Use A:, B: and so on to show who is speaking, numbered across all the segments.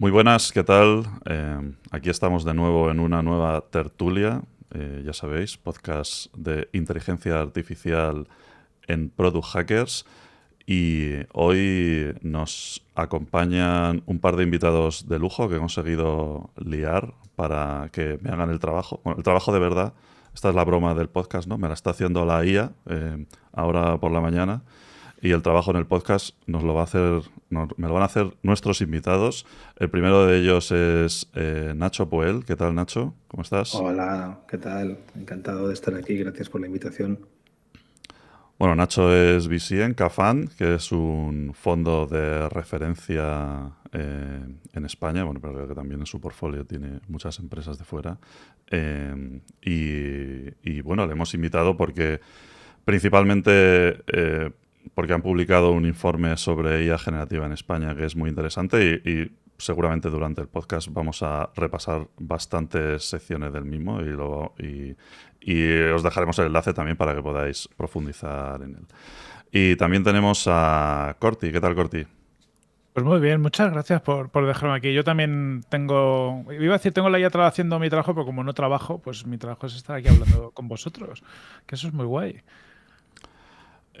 A: Muy buenas, ¿qué tal? Eh, aquí estamos de nuevo en una nueva tertulia, eh, ya sabéis, podcast de inteligencia artificial en Product Hackers. Y hoy nos acompañan un par de invitados de lujo que he conseguido liar para que me hagan el trabajo. Bueno, el trabajo de verdad. Esta es la broma del podcast, ¿no? Me la está haciendo la IA eh, ahora por la mañana y el trabajo en el podcast nos lo va a hacer, me lo van a hacer nuestros invitados. El primero de ellos es eh, Nacho Poel. ¿Qué tal, Nacho? ¿Cómo estás?
B: Hola, ¿qué tal? Encantado de estar aquí. Gracias por la invitación.
A: Bueno, Nacho es VC en Cafán, que es un fondo de referencia eh, en España, bueno, pero que también en su portfolio tiene muchas empresas de fuera. Eh, y, bueno, le hemos invitado porque principalmente porque han publicado un informe sobre IA generativa en España que es muy interesante y, seguramente durante el podcast vamos a repasar bastantes secciones del mismo y, lo, y, os dejaremos el enlace también para que podáis profundizar en él. Y también tenemos a Corti. ¿Qué tal, Corti?
C: Pues muy bien, muchas gracias por, por dejarme aquí. Yo también tengo, iba a decir, tengo la IA haciendo mi trabajo, pero como no trabajo, pues mi trabajo es estar aquí hablando con vosotros, que eso es muy guay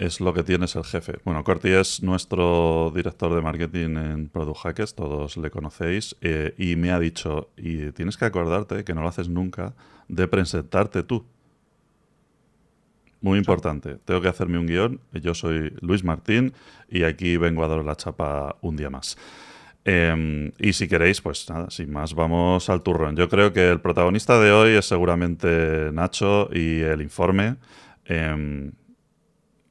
A: es lo que tienes el jefe. Bueno, Corti es nuestro director de marketing en Product todos le conocéis, eh, y me ha dicho, y tienes que acordarte, que no lo haces nunca, de presentarte tú. Muy importante, tengo que hacerme un guión, yo soy Luis Martín y aquí vengo a dar la chapa un día más. Em, y si queréis, pues nada, sin más, vamos al turrón. Yo creo que el protagonista de hoy es seguramente Nacho y el informe. Em,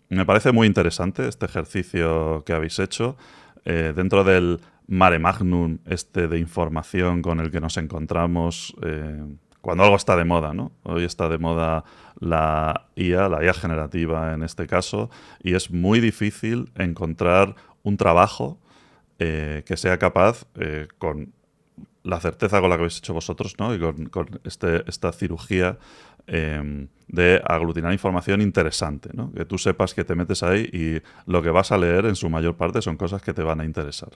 A: me parece muy interesante este ejercicio que habéis hecho. Eh, dentro del mare magnum este de información con el que nos encontramos eh, cuando algo está de moda, ¿no? Hoy está de moda la IA, la IA generativa en este caso, y es muy difícil encontrar un trabajo eh, que sea capaz, con la certeza con la que habéis hecho vosotros, ¿no? Y con, este, esta cirugía Em, de aglutinar información interesante, ¿no? que tú sepas que te metes ahí y lo que vas a leer en su mayor parte son cosas que te van a interesar.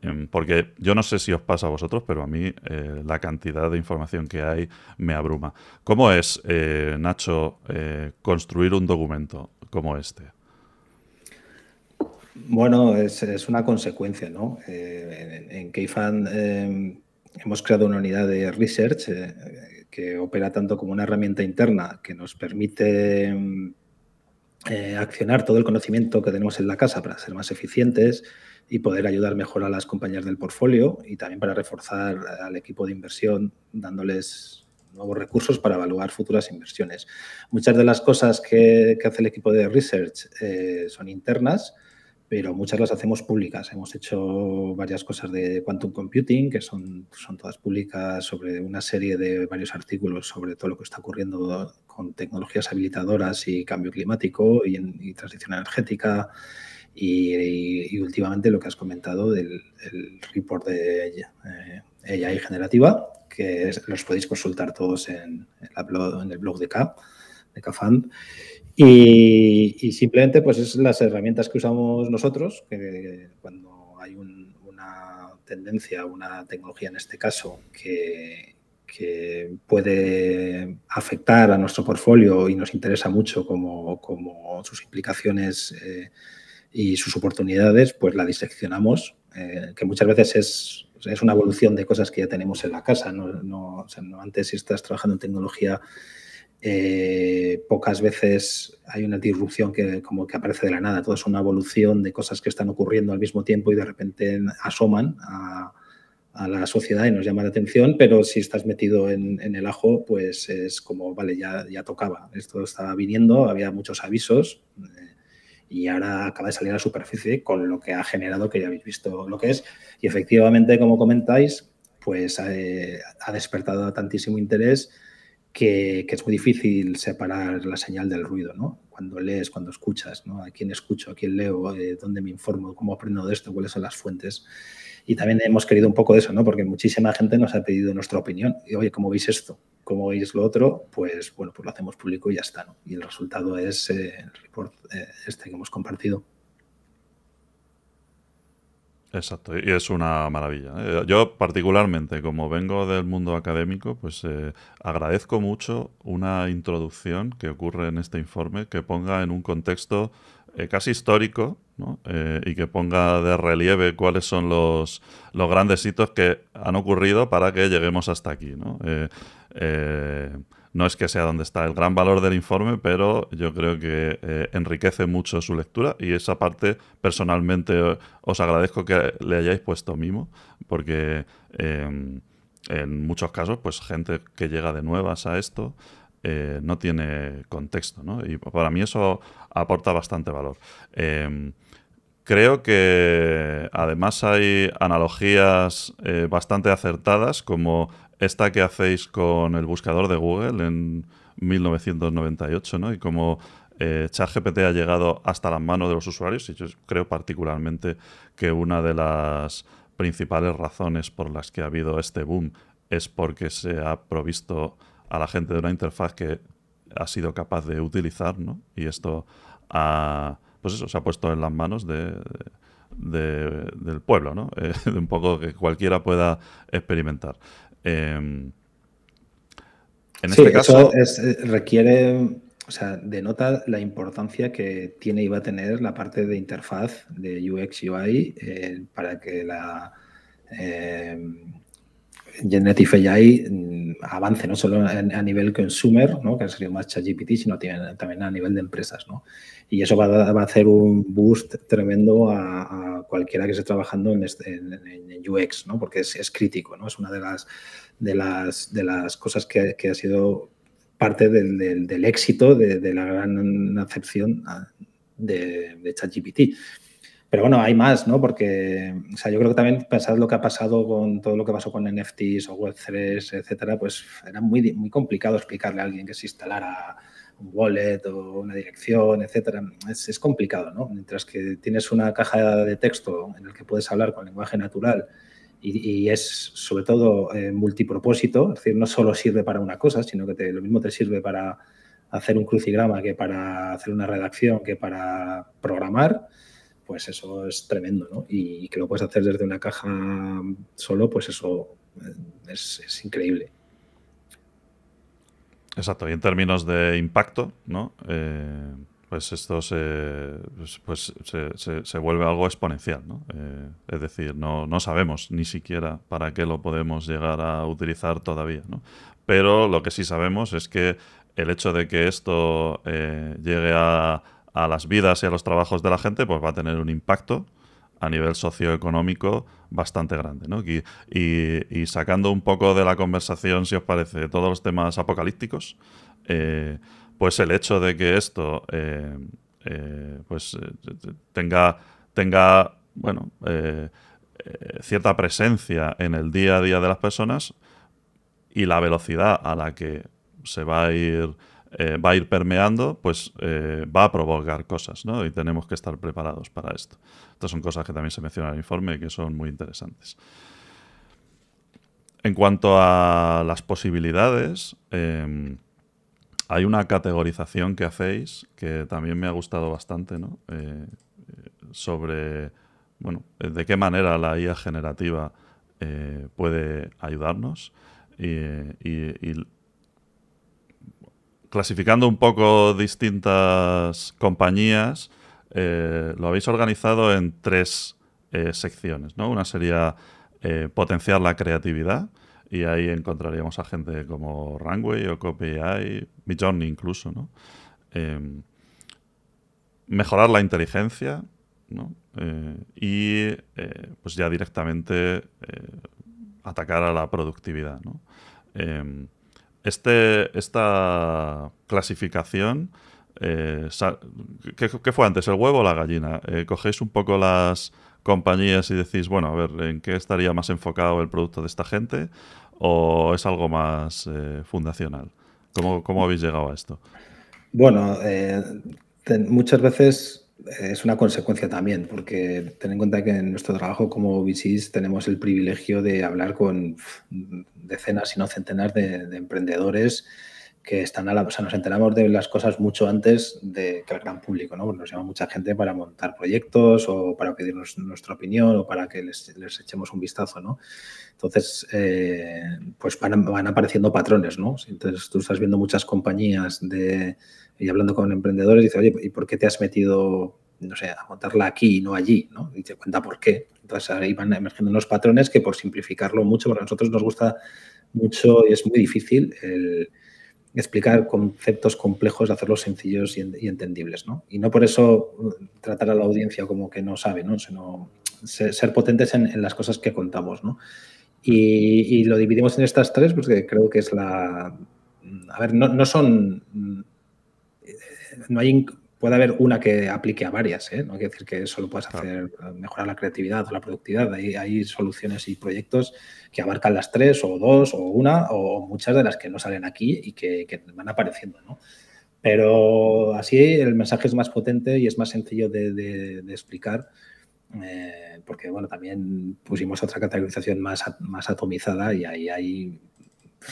A: Em, porque yo no sé si os pasa a vosotros, pero a mí eh, la cantidad de información que hay me abruma. ¿Cómo es, eh, Nacho, eh, construir un documento como este?
B: Bueno, es, una consecuencia, ¿no? en, en Keyfan em, hemos creado una unidad de research que opera tanto como una herramienta interna que nos permite mm, eh, accionar todo el conocimiento que tenemos en la casa para ser más eficientes y poder ayudar mejor a las compañías del portfolio y también para reforzar al equipo de inversión dándoles nuevos recursos para evaluar futuras inversiones. Muchas de las cosas que, hace el equipo de research eh, son internas, pero muchas las hacemos públicas. Hemos hecho varias cosas de quantum computing, que son, son todas públicas sobre una serie de varios artículos sobre todo lo que está ocurriendo con tecnologías habilitadoras y cambio climático y, transición energética. Y, últimamente lo que has comentado del, report de ella, eh, generativa, que los podéis consultar todos en, el blog de CAP de y, simplemente pues es las herramientas que usamos nosotros, que cuando hay una tendencia, una tecnología en este caso, que, puede afectar a nuestro portfolio y nos interesa mucho como, sus implicaciones eh, y sus oportunidades, pues la diseccionamos, eh, que muchas veces es, una evolución de cosas que ya tenemos en la casa. antes si estás trabajando en tecnología eh, pocas veces hay una disrupción que como que aparece de la nada, todo es una evolución de cosas que están ocurriendo al mismo tiempo y de repente asoman a, la sociedad y nos llaman la atención, pero si estás metido en, el ajo, pues es como, vale, ya, ya tocaba, esto estaba viniendo, había muchos avisos eh, y ahora acaba de salir a la superficie con lo que ha generado que ya habéis visto lo que es y efectivamente, como comentáis, pues eh, ha despertado tantísimo interés que, es muy difícil separar la señal del ruido, ¿no? Cuando lees, cuando escuchas, ¿no? A quién escucho, a quién leo, eh, dónde me informo, cómo aprendo de esto, cuáles son las fuentes. Y también hemos querido un poco de eso, ¿no? Porque muchísima gente nos ha pedido nuestra opinión. Y, oye, ¿cómo veis esto? ¿Cómo veis lo otro? Pues, bueno, pues lo hacemos público y ya está, ¿no? Y el resultado es eh, el report eh, este que hemos compartido.
A: Exacto, y es una maravilla. ¿eh? Eh, yo particularmente, como vengo del mundo académico, pues eh, agradezco mucho una introducción que ocurre en este informe que ponga en un contexto casi histórico y que ponga de relieve cuáles son los, grandes hitos que han ocurrido para que lleguemos hasta aquí. No es que sea donde está el gran valor del informe, pero yo creo que eh, enriquece mucho su lectura y esa parte personalmente os agradezco que le hayáis puesto mimo, porque em, en muchos casos, pues gente que llega de nuevas a esto, eh, no tiene contexto, Y para mí eso aporta bastante valor. Em, creo que además hay analogías eh, bastante acertadas, como esta que hacéis con el buscador de Google en 1998, ¿no? Y como eh, ChatGPT ha llegado hasta las manos de los usuarios y yo creo particularmente que una de las principales razones por las que ha habido este boom es porque se ha provisto a la gente de una interfaz que ha sido capaz de utilizar, ¿no? Y esto pues eso, se ha puesto en las manos del pueblo, ¿no? Eh, de un poco que cualquiera pueda experimentar. Em, en este caso.
B: Eh, requiere, o sea, denota la importancia que tiene y va a tener la parte de interfaz de UX UI eh, para que la. Em, Genetic AI mm, avance, no solo a nivel consumer, ¿no? que ha salido más ChatGPT, sino también a nivel de empresas. ¿no? Y eso va a, hacer un boost tremendo a, cualquiera que esté trabajando en, este, en, UX, ¿no? porque es, es, crítico, ¿no? es una de las, de las, de las cosas que, que ha sido parte del, del, éxito de, la gran acepción ah, de, de ChatGPT pero bueno, hay más, ¿no? Porque, sea, yo creo que también pensad lo que ha pasado con todo lo que pasó con NFTs o Web3, etcétera, pues era muy, muy complicado explicarle a alguien que se instalara un wallet o una dirección, etcétera. Es, complicado, ¿no? Mientras que tienes una caja de texto en la que puedes hablar con lenguaje natural y, es sobre todo eh, multipropósito, es decir, no solo sirve para una cosa, sino que lo mismo te sirve para hacer un crucigrama que para hacer una redacción que para programar pues eso es tremendo, ¿no? Y que lo puedes hacer desde una caja solo, pues eso eh, es, increíble.
A: Exacto, y en términos de impacto, ¿no? Eh, pues esto pues, pues se, vuelve algo exponencial, ¿no? Eh, es decir, no, no sabemos ni siquiera para qué lo podemos llegar a utilizar todavía, ¿no? Pero lo que sí sabemos es que el hecho de que esto llegue a a las vidas y a los trabajos de la gente, pues va a tener un impacto a nivel socioeconómico bastante grande. ¿no? Y, y, sacando un poco de la conversación, si os parece, todos los temas apocalípticos, eh, pues el hecho de que esto eh, eh, pues, tenga, tenga bueno, cierta presencia en el día a día de las personas y la velocidad a la que se va a ir eh, va a ir permeando, pues eh, va a provocar cosas, ¿no? Y tenemos que estar preparados para esto. Estas son cosas que también se mencionan en el informe y que son muy interesantes. En cuanto a las posibilidades, em, hay una categorización que hacéis que también me ha gustado bastante, ¿no? Eh, sobre, bueno, de qué manera la IA generativa puede ayudarnos y clasificando un poco distintas compañías, eh, lo habéis organizado en tres eh, secciones. ¿no? Una sería eh, potenciar la creatividad, y ahí encontraríamos a gente como Runway o CopyAI, Midjourney incluso. ¿no? Em, mejorar la inteligencia y pues ya directamente atacar a la productividad. ¿no? Em, este, esta clasificación, eh, ¿qué, fue antes, el huevo o la gallina? Eh, cogéis un poco las compañías y decís, bueno, a ver, ¿en qué estaría más enfocado el producto de esta gente? ¿O es algo más eh, fundacional? ¿Cómo, habéis llegado a esto?
B: Bueno, muchas veces es una consecuencia también, porque ten en cuenta que en nuestro trabajo como VCs tenemos el privilegio de hablar con decenas, si no centenas, de, emprendedores que están a la, o sea, nos enteramos de las cosas mucho antes de que el gran público, ¿no? Nos llama mucha gente para montar proyectos o para pedirnos nuestra opinión o para que les, echemos un vistazo, ¿no? Entonces, eh, pues van, van, apareciendo patrones, ¿no? Entonces, tú estás viendo muchas compañías de y hablando con emprendedores, dice, oye, ¿y por qué te has metido, no sé, a montarla aquí y no allí? ¿no? Y te cuenta por qué. Entonces ahí van emergiendo unos patrones que por simplificarlo mucho, porque a nosotros nos gusta mucho y es muy difícil explicar conceptos complejos, hacerlos sencillos y, entendibles. ¿no? Y no por eso mm, tratar a la audiencia como que no sabe, ¿no? sino ser, potentes en, las cosas que contamos. ¿no? Y, lo dividimos en estas tres porque creo que es la... Mm, a ver, no, no son mm, no puede haber una que aplique a varias, ¿eh? no quiere decir que solo puedas hacer eh, mejorar la creatividad o la productividad. Hay, hay, soluciones y proyectos que abarcan las tres o dos o una o muchas de las que no salen aquí y que, van apareciendo, ¿no? Pero así el mensaje es más potente y es más sencillo de, explicar. Eh, porque bueno, también pusimos otra categorización más, más atomizada y ahí hay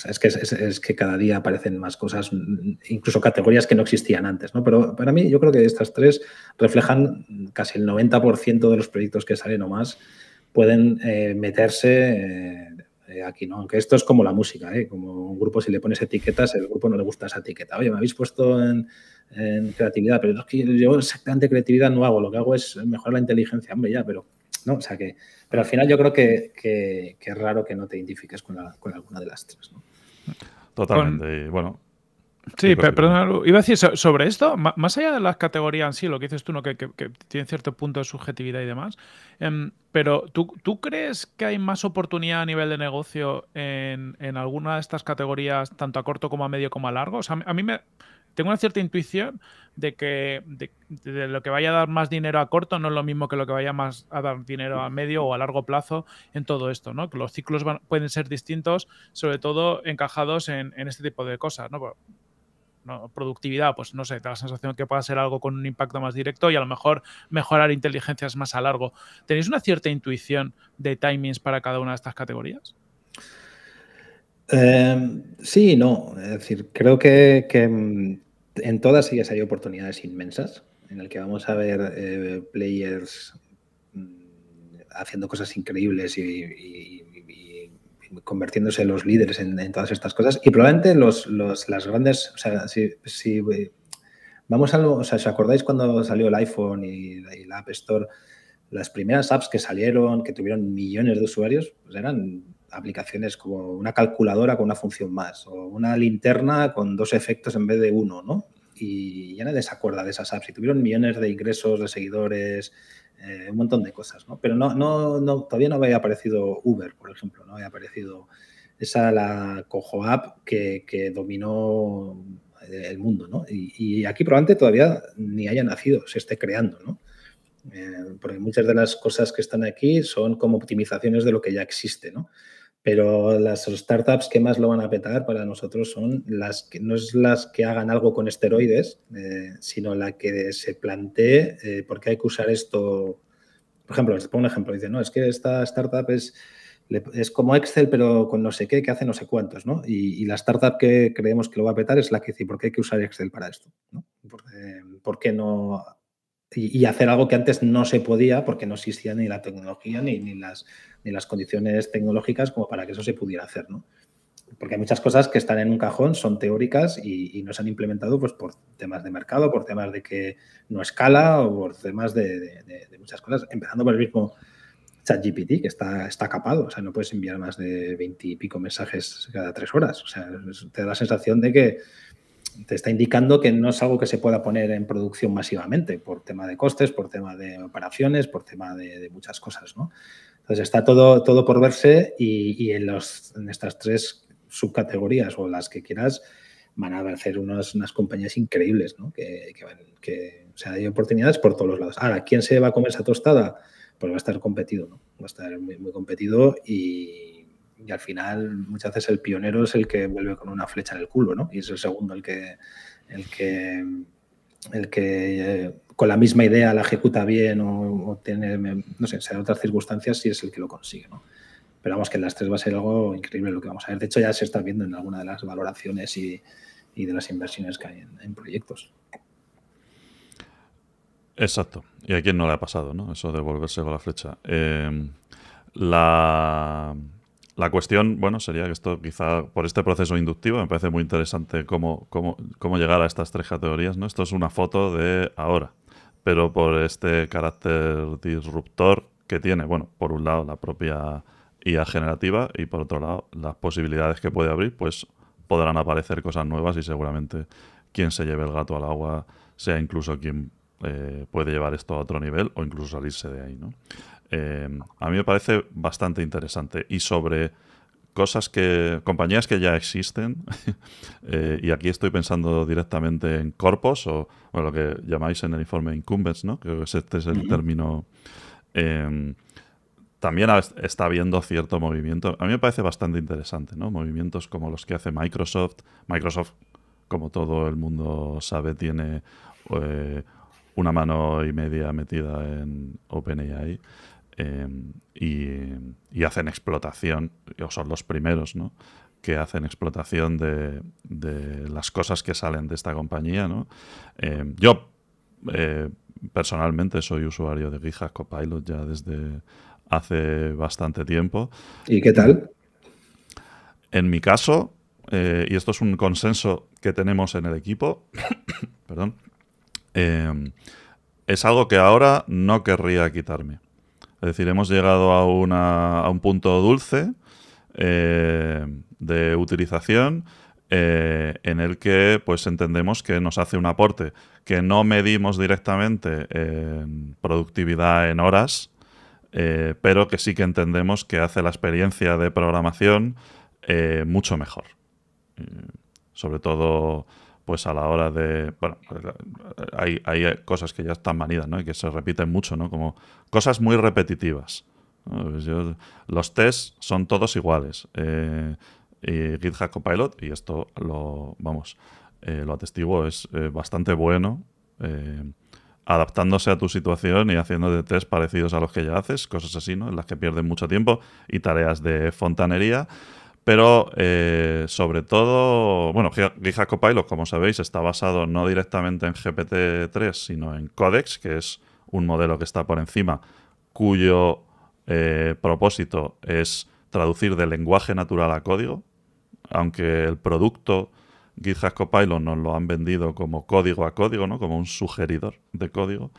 B: es, que, es, que cada día aparecen más cosas, mm, incluso categorías que no existían antes, ¿no? Pero para mí yo creo que estas tres reflejan casi el 90% de los proyectos que salen o más pueden eh, meterse eh, eh, aquí, ¿no? Aunque esto es como la música, Como un grupo si le pones etiquetas, el grupo no le gusta esa etiqueta. Oye, me habéis puesto en, creatividad, pero yo exactamente creatividad no hago, lo que hago es mejorar la inteligencia, hombre, ya, pero, ¿no? O sea que pero al final yo creo que, es raro que no te identifiques con, alguna de las tres.
A: Totalmente. bueno,
C: Sí, perdón, iba a decir sobre esto, más allá de las categorías en sí, lo que dices tú, ¿no? que, tiene cierto punto de subjetividad y demás, em, pero ¿tú, crees que hay más oportunidad a nivel de negocio en, en, alguna de estas categorías, tanto a corto como a medio como a largo? a mí me, tengo una cierta intuición de que lo que vaya a dar más dinero a corto no es lo mismo que lo que vaya más a dar dinero a medio o a largo plazo en todo esto, ¿no? Que los ciclos pueden ser distintos, sobre todo encajados en, este tipo de cosas, productividad, pues no sé, da la sensación que pueda ser algo con un impacto más directo y a lo mejor mejorar inteligencias más a largo. ¿Tenéis una cierta intuición de timings para cada una de estas categorías?
B: Eh, sí, no. Es decir, creo que mm, en todas ellas hay oportunidades inmensas en el que vamos a ver eh, players mm, haciendo cosas increíbles y, convirtiéndose en los líderes en, todas estas cosas. Y probablemente los, las grandes, o sea, si, vamos a lo, o sea, ¿os acordáis cuando salió el iPhone y, y, la App Store? Las primeras apps que salieron, que tuvieron millones de usuarios, pues eran aplicaciones como una calculadora con una función más o una linterna con dos efectos en vez de uno, ¿no? Y ya nadie se acuerda de esas apps y tuvieron millones de ingresos, de seguidores, eh, un montón de cosas, ¿no? Pero no, no, todavía no había aparecido Uber, por ejemplo, no había aparecido esa la cojo app que, dominó eh, el mundo, ¿no? Y, aquí probablemente todavía ni haya nacido, se esté creando, ¿no? Eh, porque muchas de las cosas que están aquí son como optimizaciones de lo que ya existe, ¿no? Pero las startups que más lo van a petar para nosotros son las que no es las que hagan algo con esteroides, eh, sino la que se plantee eh, por qué hay que usar esto. Por ejemplo, les pongo un ejemplo, dice, no, es que esta startup es, es como Excel, pero con no sé qué, que hace no sé cuántos, ¿no? Y, la startup que creemos que lo va a petar es la que dice, ¿por qué hay que usar Excel para esto? ¿no? ¿Por qué no y, hacer algo que antes no se podía porque no existía ni la tecnología ni, ni, las, las condiciones tecnológicas como para que eso se pudiera hacer, ¿no? Porque hay muchas cosas que están en un cajón, son teóricas y, no se han implementado pues, por temas de mercado, por temas de que no escala o por temas de, muchas cosas, empezando por el mismo ChatGPT, que está, está capado, o sea, no puedes enviar más de 20 y pico mensajes cada tres horas, o sea, te da la sensación de que, te está indicando que no es algo que se pueda poner en producción masivamente por tema de costes, por tema de operaciones, por tema de, muchas cosas, ¿no? Entonces está todo, todo por verse y, en, los, en estas tres subcategorías o las que quieras van a haber unas, unas compañías increíbles, ¿no? Que, que, que, o sea, hay oportunidades por todos los lados. Ahora, ¿quién se va a comer esa tostada? Pues va a estar competido, ¿no? Va a estar muy, muy competido y, y al final muchas veces el pionero es el que vuelve con una flecha en el culo, ¿no? Y es el segundo el que, el que, el que eh, con la misma idea la ejecuta bien o, tiene, no sé, en otras circunstancias si es el que lo consigue, ¿no? Pero vamos que en las tres va a ser algo increíble lo que vamos a ver. De hecho, ya se está viendo en alguna de las valoraciones y, de las inversiones que hay en, proyectos.
A: Exacto. Y a quién no le ha pasado, ¿no? Eso de volverse con la flecha. Eh, la la cuestión, bueno, sería que esto quizá por este proceso inductivo me parece muy interesante cómo, cómo llegar a estas tres categorías, ¿no? Esto es una foto de ahora, pero por este carácter disruptor que tiene, bueno, por un lado la propia IA generativa y por otro lado las posibilidades que puede abrir, pues podrán aparecer cosas nuevas y seguramente quien se lleve el gato al agua sea incluso quien eh, puede llevar esto a otro nivel o incluso salirse de ahí. ¿no? Em, a mí me parece bastante interesante. Y sobre cosas que. compañías que ya existen, eh, y aquí estoy pensando directamente en corpos, o lo que llamáis en el informe incumbents, ¿no? Creo que este es el término. Em, también está habiendo cierto movimiento. A mí me parece bastante interesante, ¿no? Movimientos como los que hace Microsoft. Microsoft, como todo el mundo sabe, tiene eh, una mano y media metida en OpenAI. Em, y, hacen explotación, o son los primeros, ¿no? que hacen explotación de, las cosas que salen de esta compañía. Em, yo eh, personalmente soy usuario de GitHub Copilot ya desde hace bastante tiempo. ¿Y qué tal? En mi caso, eh, y esto es un consenso que tenemos en el equipo, perdón, em, es algo que ahora no querría quitarme. Es decir, hemos llegado a, un punto dulce eh, de utilización eh, en el que pues entendemos que nos hace un aporte, que no medimos directamente en productividad en horas, eh, pero que sí que entendemos que hace la experiencia de programación mucho mejor. sobre todo pues a la hora de. Bueno, pues, hay, cosas que ya están manidas, ¿no? Y que se repiten mucho, ¿no? Como cosas muy repetitivas. Pues los tests son todos iguales. Eh, y GitHub Copilot, y esto lo, vamos, eh, lo atestigo, es eh, bastante bueno. adaptándose a tu situación y haciendo de test parecidos a los que ya haces, cosas así, ¿no? En las que pierden mucho tiempo y tareas de fontanería. Pero eh, sobre todo, bueno, GitHub Copilot, como sabéis, está basado no directamente en GPT-3, sino en Codex, que es un modelo que está por encima, cuyo eh, propósito es traducir de lenguaje natural a código. Aunque el producto GitHub Copilot nos lo han vendido como código a código, ¿no? como un sugeridor de código.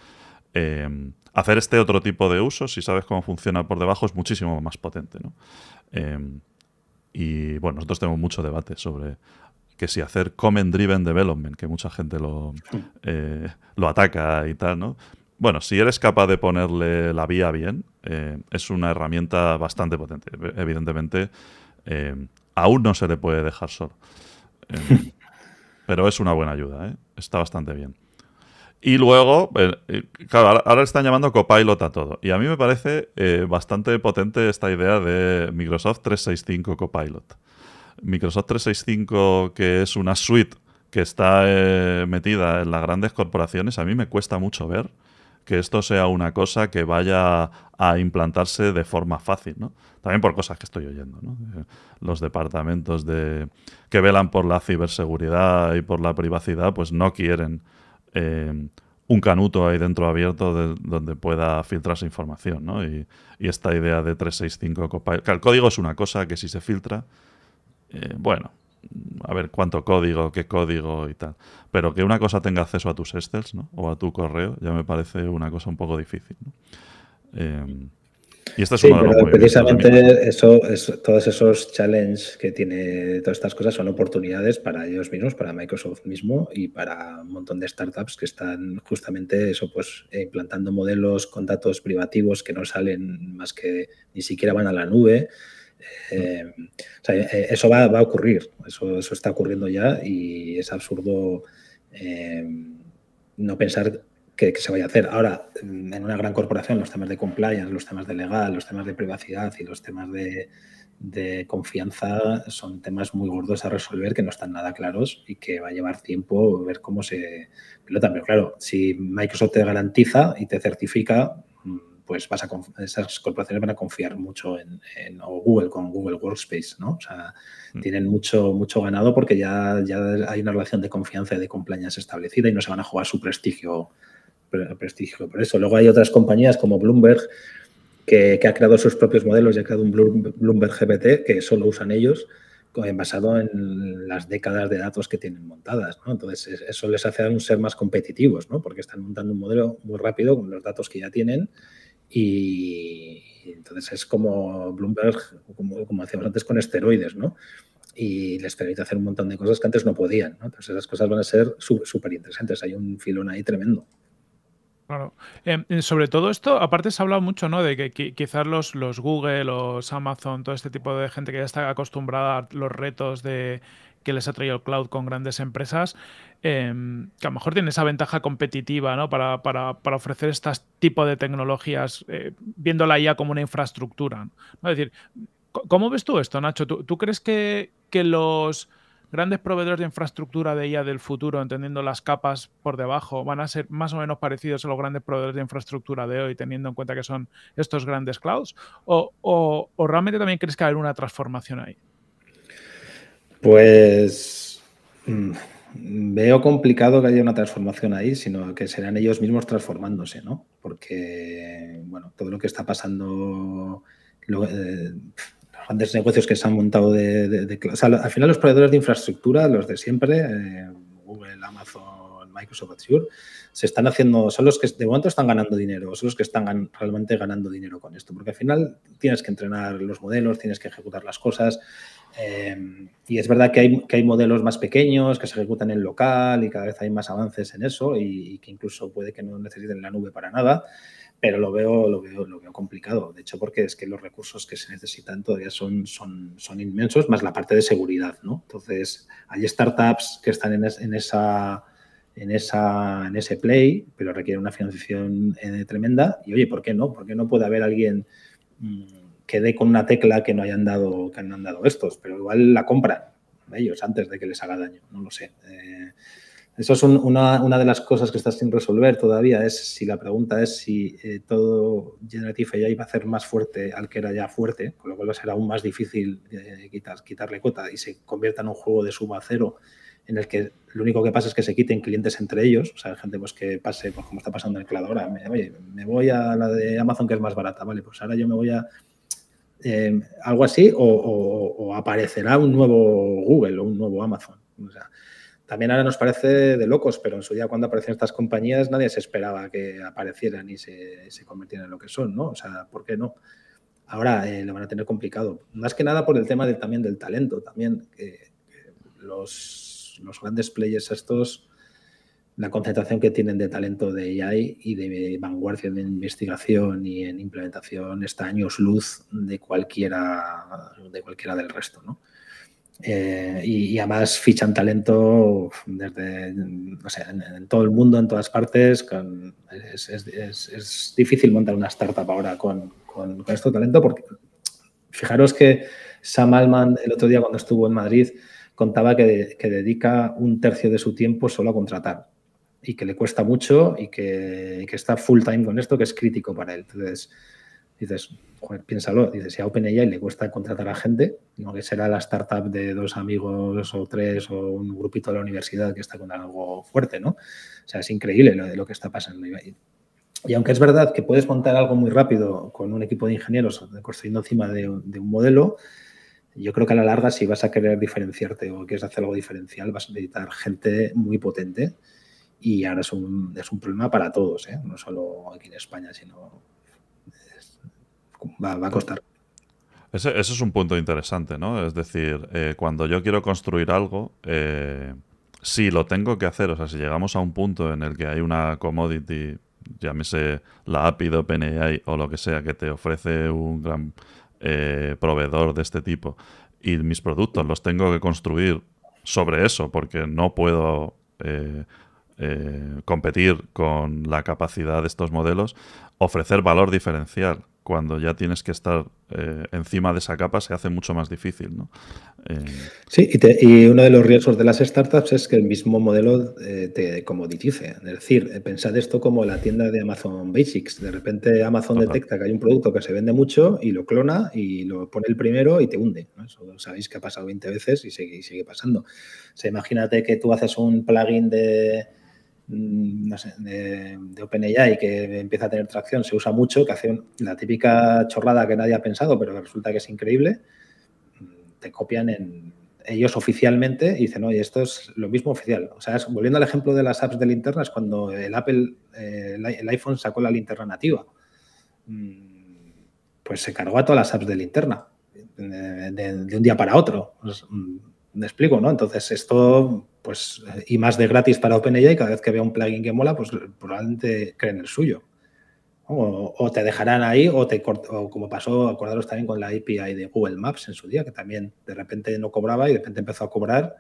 A: Em, hacer este otro tipo de uso, si sabes cómo funciona por debajo, es muchísimo más potente. ¿no? Em, y bueno, nosotros tenemos mucho debate sobre que si hacer comment driven development, que mucha gente lo, hmm. eh, lo ataca y tal, ¿no? Bueno, si eres capaz de ponerle la vía bien, eh, es una herramienta bastante potente. Evidentemente, eh, aún no se le puede dejar solo. pero es una buena ayuda, ¿eh? Está bastante bien. Y luego, eh, eh, claro, ahora, están llamando copilot a todo. Y a mí me parece eh, bastante potente esta idea de Microsoft 365 copilot. Microsoft 365, que es una suite que está metida en las grandes corporaciones, a mí me cuesta mucho ver que esto sea una cosa que vaya a implantarse de forma fácil, ¿no? También por cosas que estoy oyendo, Los departamentos de, que velan por la ciberseguridad y por la privacidad, pues no quieren Em, un canuto ahí dentro abierto de, donde pueda filtrarse información, Y, esta idea de 365 el código es una cosa que si se filtra, eh, bueno, a ver cuánto código, qué código y tal. Pero que una cosa tenga acceso a tus Excels, ¿no? O a tu correo, ya me parece una cosa un poco difícil, ¿no? Em, y esta es precisamente
B: eso, todos esos challenges que tiene todas estas cosas son oportunidades para ellos mismos, para Microsoft mismo y para un montón de startups que están justamente eso, pues implantando modelos con datos privativos que no salen más que ni siquiera van a la nube. Mm. Eh, eh, eso va, a ocurrir, eso, eso está ocurriendo ya y es absurdo eh, no pensar que, se vaya a hacer. Ahora, mm, en una gran corporación, los temas de compliance, los temas de legal, los temas de privacidad y los temas de, confianza son temas muy gordos a resolver que no están nada claros y que va a llevar tiempo ver cómo se pilotan. Pero claro, si Microsoft te garantiza y te certifica, mm, pues vas a, esas corporaciones van a confiar mucho en, Google con Google Workspace, ¿no? O sea, mm. tienen mucho, mucho ganado porque ya, ya hay una relación de confianza y de compliance establecida y no se van a jugar su prestigio prestigio por eso. Luego hay otras compañías como Bloomberg que, ha creado sus propios modelos y ha creado un Bloomberg GPT que solo usan ellos basado en las décadas de datos que tienen montadas, Entonces, eso les hace un ser más competitivos, ¿no? Porque están montando un modelo muy rápido con los datos que ya tienen y entonces es como Bloomberg, como, como hacíamos antes con esteroides, ¿no? Y les permite hacer un montón de cosas que antes no podían, ¿no? Entonces, esas cosas van a ser súper interesantes. Hay un filón ahí tremendo.
C: Claro. Em, eh, sobre todo esto, aparte se ha hablado mucho, ¿no? De que, quizás los, los Google, los Amazon, todo este tipo de gente que ya está acostumbrada a los retos de que les ha traído el cloud con grandes empresas, em, que a lo mejor tiene esa ventaja competitiva ¿no? para, para, para ofrecer este tipo de tecnologías, eh, viéndola ya como una infraestructura. Es decir, ¿cómo ves tú esto, Nacho? ¿Tú, crees que los grandes proveedores de infraestructura de IA del futuro, entendiendo las capas por debajo, van a ser más o menos parecidos a los grandes proveedores de infraestructura de hoy, teniendo en cuenta que son estos grandes clouds? ¿O, realmente también crees que va a haber una transformación ahí?
B: Pues mm, veo complicado que haya una transformación ahí, sino que serán ellos mismos transformándose, ¿no? Porque, bueno, todo lo que está pasando... Eh, grandes negocios que se han montado de... al final los proveedores de infraestructura, los de siempre, eh, Google, Amazon, Microsoft Azure, se están haciendo, son los que de momento están ganando dinero, son los que están realmente ganando dinero con esto, porque al final tienes que entrenar los modelos, tienes que ejecutar las cosas, Em, y es verdad que hay, hay modelos más pequeños que se ejecutan en local y cada vez hay más avances en eso y, que incluso puede que no necesiten la nube para nada, pero lo veo, lo veo, lo veo complicado. De hecho, porque es que los recursos que se necesitan todavía son, son, son inmensos, más la parte de seguridad, ¿no? Entonces, hay startups que están en, esa en, esa, en ese play, pero requiere una financiación eh, tremenda. Y oye, ¿por qué no? ¿Por qué no puede haber alguien mm, quede con una tecla que no hayan dado, que no han dado estos, pero igual la compran ellos antes de que les haga daño, no lo sé. Eh, eso es una, una, de las cosas que está sin resolver todavía, es si la pregunta es si eh, todo Generative AI va a hacer más fuerte al que era ya fuerte, con lo cual va a ser aún más difícil eh, quitar, quitarle cota y se convierta en un juego de suma cero en el que lo único que pasa es que se quiten clientes entre ellos, o sea, gente pues que pase, pues como está pasando en el cloud ahora, me voy a la de Amazon que es más barata, vale, pues ahora yo me voy a Em, algo así, o, aparecerá un nuevo Google o un nuevo Amazon. O sea, también ahora nos parece de locos, pero en su día cuando aparecieron estas compañías nadie se esperaba que aparecieran y se, convirtieran en lo que son, ¿no? O sea, ¿por qué no? Ahora eh, lo van a tener complicado. Más que nada por el tema también del talento, también los, los, grandes players estos la concentración que tienen de talento de AI y de vanguardia de investigación y en implementación está años luz de cualquiera, de cualquiera del resto, eh, y, además fichan talento desde, en, todo el mundo, en todas partes. es, difícil montar una startup ahora con, con, con este talento porque fijaros que Sam Alman el otro día cuando estuvo en Madrid contaba que dedica un tercio de su tiempo solo a contratar y que le cuesta mucho y que, que, está full time con esto, que es crítico para él. Entonces, dices, joder, piénsalo, dices, si a OpenAI le cuesta contratar a gente, no que será la startup de dos amigos o tres o un grupito de la universidad que está con algo fuerte, ¿no? O sea, es increíble lo, de lo que está pasando. Y, aunque es verdad que puedes montar algo muy rápido con un equipo de ingenieros construyendo encima de, de un modelo, yo creo que a la larga, si vas a querer diferenciarte o quieres hacer algo diferencial, vas a necesitar gente muy potente y ahora es un, es un problema para todos, ¿eh? no solo aquí en España, sino
A: va, a pues costar. Ese, es un punto interesante, ¿no? Es decir, eh, cuando yo quiero construir algo, eh, si lo tengo que hacer, o sea, si llegamos a un punto en el que hay una commodity, llámese la API de OpenAI o lo que sea, que te ofrece un gran proveedor de este tipo, y mis productos los tengo que construir sobre eso, porque no puedo eh, competir con la capacidad de estos modelos, ofrecer valor diferencial cuando ya tienes que estar eh, encima de esa capa se hace mucho más difícil. ¿no? Eh,
B: sí, y, uno de los riesgos de las startups es que el mismo modelo te comoditice. Es decir, pensad esto como la tienda de Amazon Basics. De repente Amazon detecta que hay un producto que se vende mucho y lo clona y lo pone el primero y te hunde. sabéis que ha pasado 20 veces y sigue, sigue pasando. Se imagínate que tú haces un plugin de Mm, de, OpenAI que empieza a tener tracción, se usa mucho, que hace la típica chorrada que nadie ha pensado, pero resulta que es increíble, te copian en ellos oficialmente y dicen, oye, esto es lo mismo oficial. O sea, volviendo al ejemplo de las apps de es cuando el Apple, eh, el iPhone sacó la linterna nativa, mm, pues se cargó a todas las apps de linterna de, un día para otro. Pues, mm, me explico, ¿no? Entonces, esto pues, y más de gratis para OpenAI, cada vez que vea un plugin que mola, pues probablemente creen el suyo. O, te dejarán ahí, o, te, como pasó, acordaros también con la API de Google Maps en su día, que también de repente no cobraba y de repente empezó a cobrar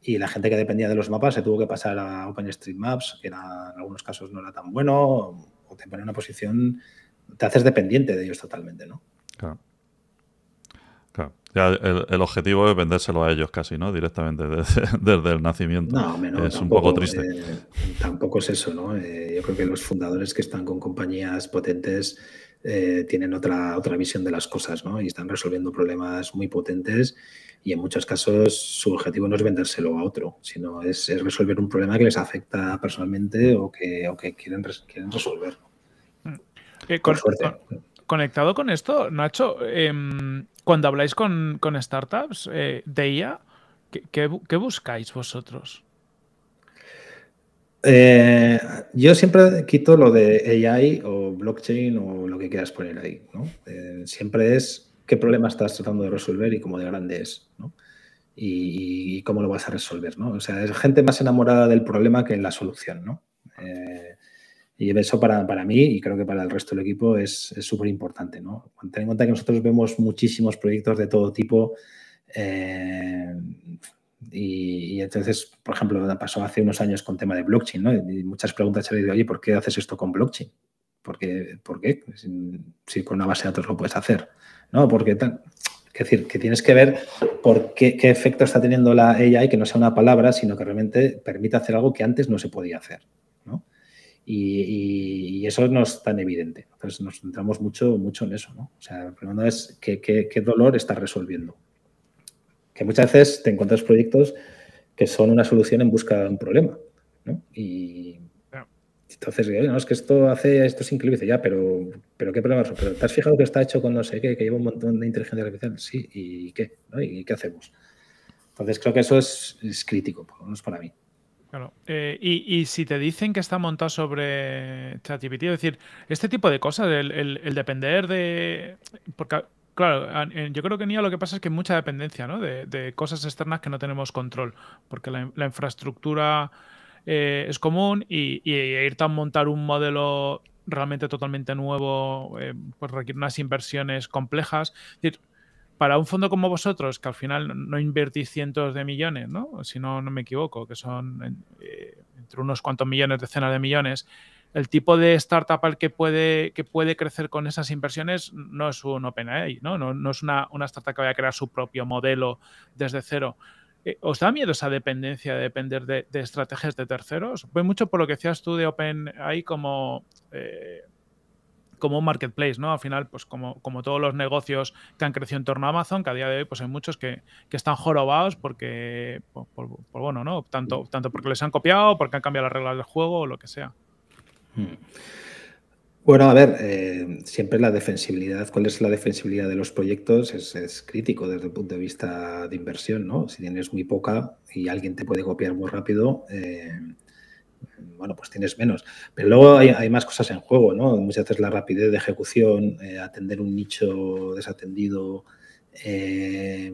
B: y la gente que dependía de los mapas se tuvo que pasar a OpenStreetMaps, que en algunos casos no era tan bueno, o, te pone una posición, te haces dependiente de ellos totalmente, ¿no?
A: Claro el, objetivo es vendérselo a ellos casi, ¿no? Directamente desde, el nacimiento. es un poco triste. Eh,
B: tampoco es eso, ¿no? Eh, yo creo que los fundadores que están con compañías potentes eh, tienen otra, otra visión de las cosas, ¿no? Y están resolviendo problemas muy potentes y en muchos casos su objetivo no es vendérselo a otro, sino es, resolver un problema que les afecta personalmente o que, o quieren, quieren resolver.
C: Mm. Con, suerte conectado con esto, Nacho, em, cuando habláis con, startups eh, de IA, ¿qué, buscáis vosotros?
B: Eh, yo siempre quito lo de AI o blockchain o lo que quieras poner ahí. ¿no? Eh, siempre es qué problema estás tratando de resolver y cómo de grande es. ¿no? Y, cómo lo vas a resolver. ¿no? O sea, es gente más enamorada del problema que en la solución. ¿no? Y eso para, mí y creo que para el resto del equipo es súper importante. ¿no? Ten en cuenta que nosotros vemos muchísimos proyectos de todo tipo. Eh, y, entonces, por ejemplo, pasó hace unos años con tema de blockchain. ¿no? Y muchas preguntas se han digo, oye, ¿por qué haces esto con blockchain? ¿Por qué? ¿Por Si, con una base de datos lo puedes hacer. ¿no? Porque es decir, que tienes que ver por qué, qué efecto está teniendo la y que no sea una palabra, sino que realmente permita hacer algo que antes no se podía hacer. Y, eso no es tan evidente. Entonces nos centramos mucho, mucho en eso, ¿no? O sea, el es qué, dolor estás resolviendo. Que muchas veces te encuentras proyectos que son una solución en busca de un problema, ¿no? Y entonces, no, es que esto hace, esto es increíble, ya, pero, pero ¿qué problema pero ¿Te has fijado que está hecho con no sé que lleva un montón de inteligencia artificial? Sí, ¿y qué? ¿Y qué hacemos? Entonces creo que eso es, es crítico, por lo menos para mí.
C: Claro. Eh, y, si te dicen que está montado sobre ChatGPT, es decir, este tipo de cosas, el, depender de. Porque, claro, yo creo que en IA lo que pasa es que hay mucha dependencia ¿no? de, cosas externas que no tenemos control, porque la, infraestructura eh, es común y, y, ir a montar un modelo realmente totalmente nuevo eh, pues requiere unas inversiones complejas. Es decir, para un fondo como vosotros, que al final no invertís cientos de millones, Si no, no me equivoco, que son eh, entre unos cuantos millones, decenas de millones, el tipo de startup al que puede, que puede crecer con esas inversiones no es un OpenAI, ¿no? No, no es una, startup que vaya a crear su propio modelo desde cero. Eh, ¿Os da miedo esa dependencia de depender de, estrategias de terceros? Voy mucho por lo que decías tú de OpenAI como... Eh, como un marketplace, ¿no? Al final, pues como, como todos los negocios que han crecido en torno a Amazon, que a día de hoy pues hay muchos que, están jorobados porque, por, bueno, ¿no? Tanto, tanto porque les han copiado, porque han cambiado las reglas del juego o lo que sea. Hmm.
B: Bueno, a ver, eh, siempre la defensibilidad, cuál es la defensibilidad de los proyectos es, es, crítico desde el punto de vista de inversión, ¿no? Si tienes muy poca y alguien te puede copiar muy rápido, eh, bueno, pues tienes menos. Pero luego hay, más cosas en juego, ¿no? Muchas veces la rapidez de ejecución, eh, atender un nicho desatendido, eh,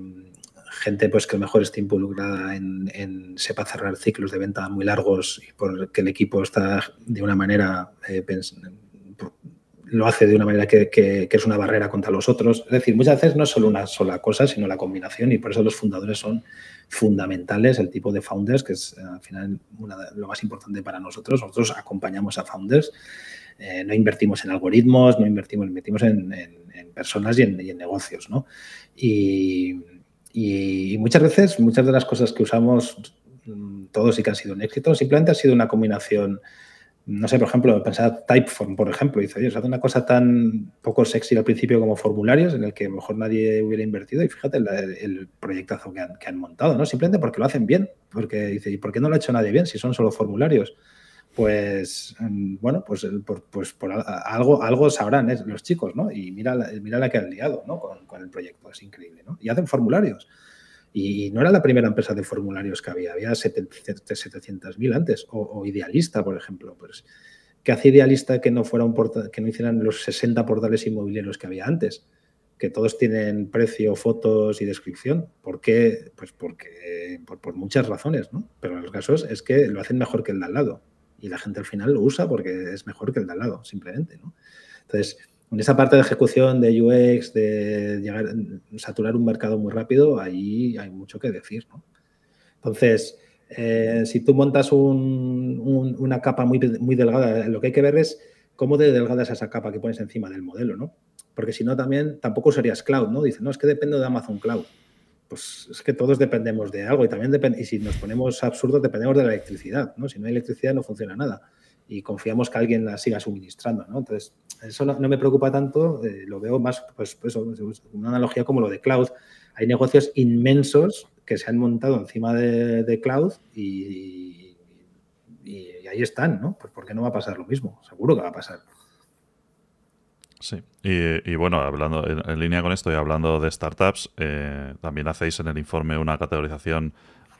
B: gente pues que a lo mejor está involucrada en, sepa cerrar ciclos de venta muy largos y porque el equipo está de una manera eh, lo hace de una manera que, es una barrera contra los otros. Es decir, muchas veces no es solo una sola cosa, sino la combinación y por eso los fundadores son fundamentales, el tipo de founders, que es eh, al final lo más importante para nosotros. Nosotros acompañamos a founders, eh, no invertimos en algoritmos, no invertimos, invertimos en, personas y en, negocios, ¿no? Y, muchas veces, muchas de las cosas que usamos mm, todos y que han sido un éxito, simplemente ha sido una combinación no sé, por ejemplo, pensar Typeform, por ejemplo, dice, oye, se hace una cosa tan poco sexy al principio como formularios, en el que mejor nadie hubiera invertido, y fíjate el, el proyectazo que han, montado, ¿no? Simplemente porque lo hacen bien, porque dice, ¿y por qué no lo ha hecho nadie bien si son solo formularios? Pues, mm, bueno, pues, eh, por, pues por algo, algo sabrán ¿eh? los chicos, ¿no? Y mira la, mira la que han liado, ¿no? Con, con el proyecto, es increíble, ¿no? Y hacen formularios. Y no era la primera empresa de formularios que había, había 700.000 antes, o, Idealista, por ejemplo. Pues, ¿Qué hace Idealista que no, fuera un que no hicieran los 60 portales inmobiliarios que había antes? Que todos tienen precio, fotos y descripción. ¿Por qué? Pues porque, por, por muchas razones, ¿no? Pero en los casos es que lo hacen mejor que el de al lado. Y la gente al final lo usa porque es mejor que el de al lado, simplemente, ¿no? Entonces, en esa parte de ejecución de UX, de llegar, saturar un mercado muy rápido, ahí hay mucho que decir, ¿no? Entonces, eh, si tú montas una capa muy, muy delgada, lo que hay que ver es cómo de delgada es esa capa que pones encima del modelo, ¿no? Porque si no, también tampoco serías cloud, ¿no? Dicen, no, es que depende de Amazon Cloud. Pues es que todos dependemos de algo y también depende, y si nos ponemos absurdos, dependemos de la electricidad, ¿no? Si no hay electricidad no funciona nada y confiamos que alguien la siga suministrando, ¿no? Entonces, eso no, me preocupa tanto, eh, lo veo más, pues, pues una analogía como lo de cloud. Hay negocios inmensos que se han montado encima de, cloud y, ahí están, ¿no? Pues porque no va a pasar lo mismo, seguro que va a pasar.
A: Sí, y, bueno, hablando en, línea con esto y hablando de startups, eh, también hacéis en el informe una categorización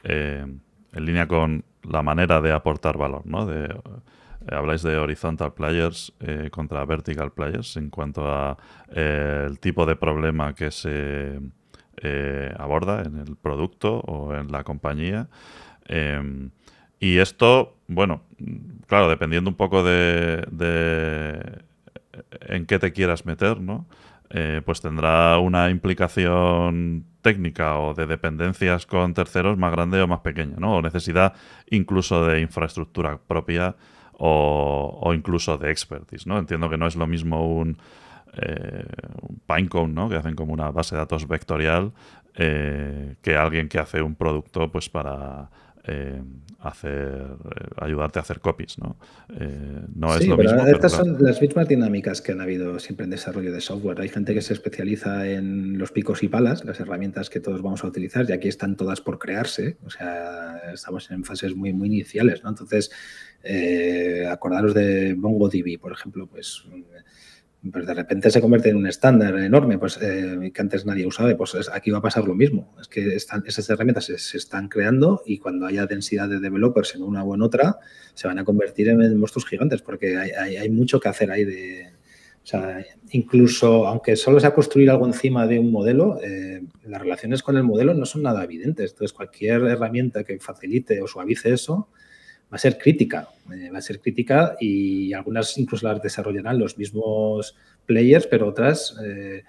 A: eh, en línea con la manera de aportar valor, ¿no? Eh, habláis de horizontal players eh, contra vertical players en cuanto a eh, el tipo de problema que se aborda en el producto o en la compañía. Em, y esto, bueno, claro, dependiendo un poco de, de en qué te quieras meter, ¿no? pues tendrá una implicación técnica o de dependencias con terceros más grande o más pequeña, ¿no? O necesidad incluso de infraestructura propia o, incluso de expertise. ¿no? Entiendo que no es lo mismo un, eh, pinecone, ¿no? que hacen como una base de datos vectorial, eh, que alguien que hace un producto pues para eh, hacer, eh, ayudarte a hacer copies, ¿no? Eh, no es lo Estas son
B: las mismas dinámicas que han habido siempre en desarrollo de software. Hay gente que se especializa en los picos y palas, las herramientas que todos vamos a utilizar, y aquí están todas por crearse. O sea, estamos en fases muy, muy iniciales, ¿no? Entonces, eh, acordaros de MongoDB, por ejemplo, pues de repente se convierte en un estándar enorme, pues eh, que antes nadie usaba, pues aquí va a pasar lo mismo. Es que esas herramientas se, están creando y cuando haya densidad de developers en una o en otra, se van a convertir en, monstruos gigantes, porque hay, mucho que hacer ahí de. incluso aunque solo sea construir algo encima de un modelo, eh, las relaciones con el modelo no son nada evidentes. Entonces, cualquier herramienta que facilite o suavice eso, va a ser crítica, eh, va a ser crítica y algunas incluso las desarrollarán los mismos players, pero otras eh,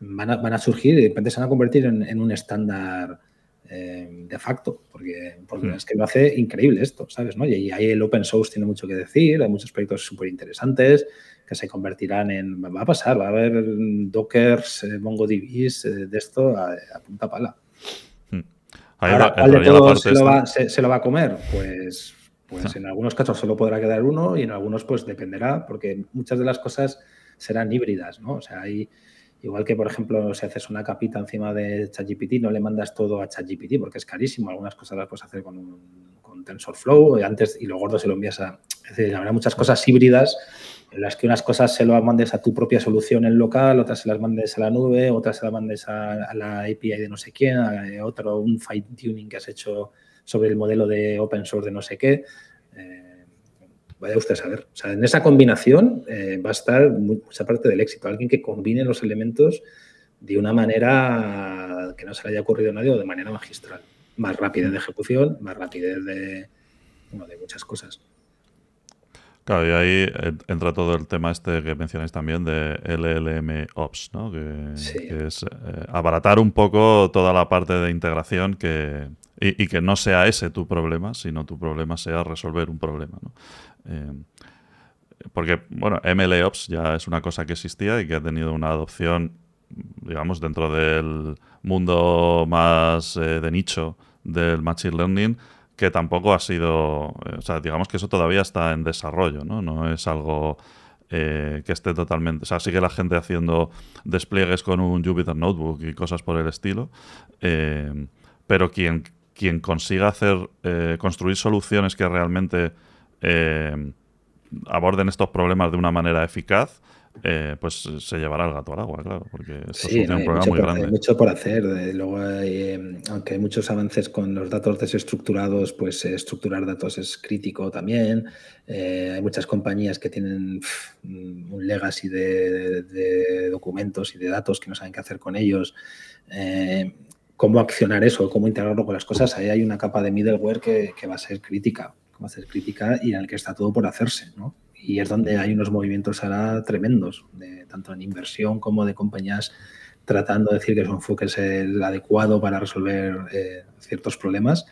B: van, a, surgir y de repente se van a convertir en, un estándar eh, de facto, porque, hmm. es que lo hace increíble esto, ¿sabes? Y, ahí el open source tiene mucho que decir, hay muchos proyectos súper interesantes que se convertirán en, va a pasar, va a haber dockers, MongoDBs, de esto a, punta pala.
A: Hmm. Ahora, ¿cuál de se, lo va,
B: se lo, va, a comer? Pues pues en algunos casos solo podrá quedar uno y en algunos pues dependerá, porque muchas de las cosas serán híbridas, ¿no? O sea, hay, igual que por ejemplo si haces una capita encima de ChatGPT, no le mandas todo a ChatGPT porque es carísimo, algunas cosas las puedes hacer con, un, TensorFlow y antes y lo gordo se lo envías a... habrá muchas cosas híbridas en las que unas cosas se lo mandes a tu propia solución en local, otras se las mandes a la nube, otras se las mandes a, la API de no sé quién, eh, otro, un fine tuning que has hecho sobre el modelo de open source de no sé qué. Eh, vaya usted a saber. O sea, en esa combinación eh, va a estar mucha parte del éxito. Alguien que combine los elementos de una manera que no se le haya ocurrido a nadie o de manera magistral. Más rapidez de ejecución, más rapidez de, muchas cosas.
A: Claro, y ahí entra todo el tema este que mencionáis también de LLM Ops, ¿no? que, es eh, abaratar un poco toda la parte de integración que, y, que no sea ese tu problema, sino tu problema sea resolver un problema. ¿no? Eh, porque, bueno, MLOps ya es una cosa que existía y que ha tenido una adopción, digamos, dentro del mundo más eh, de nicho del Machine Learning, que tampoco ha sido, eh, o sea, digamos que eso todavía está en desarrollo, ¿no? No es algo... que esté totalmente. O sea, sigue la gente haciendo despliegues con un Jupyter Notebook y cosas por el estilo. pero quien quien consiga hacer, eh, construir soluciones que realmente eh, aborden estos problemas de una manera eficaz, eh, pues se llevará el gato al agua, claro, porque esto es un problema muy grande. Hay mucho por
B: hacer. luego, aunque hay muchos avances con los datos desestructurados, pues estructurar datos es crítico también. hay muchas compañías que tienen un legacy de, documentos y de datos que no saben qué hacer con ellos cómo accionar eso, cómo integrarlo con las cosas. Ahí hay una capa de middleware que, va a ser crítica, crítica y en el que está todo por hacerse, Y es donde hay unos movimientos ahora tremendos, tanto en inversión como de compañías tratando de decir que su enfoque es el adecuado para resolver eh, ciertos problemas.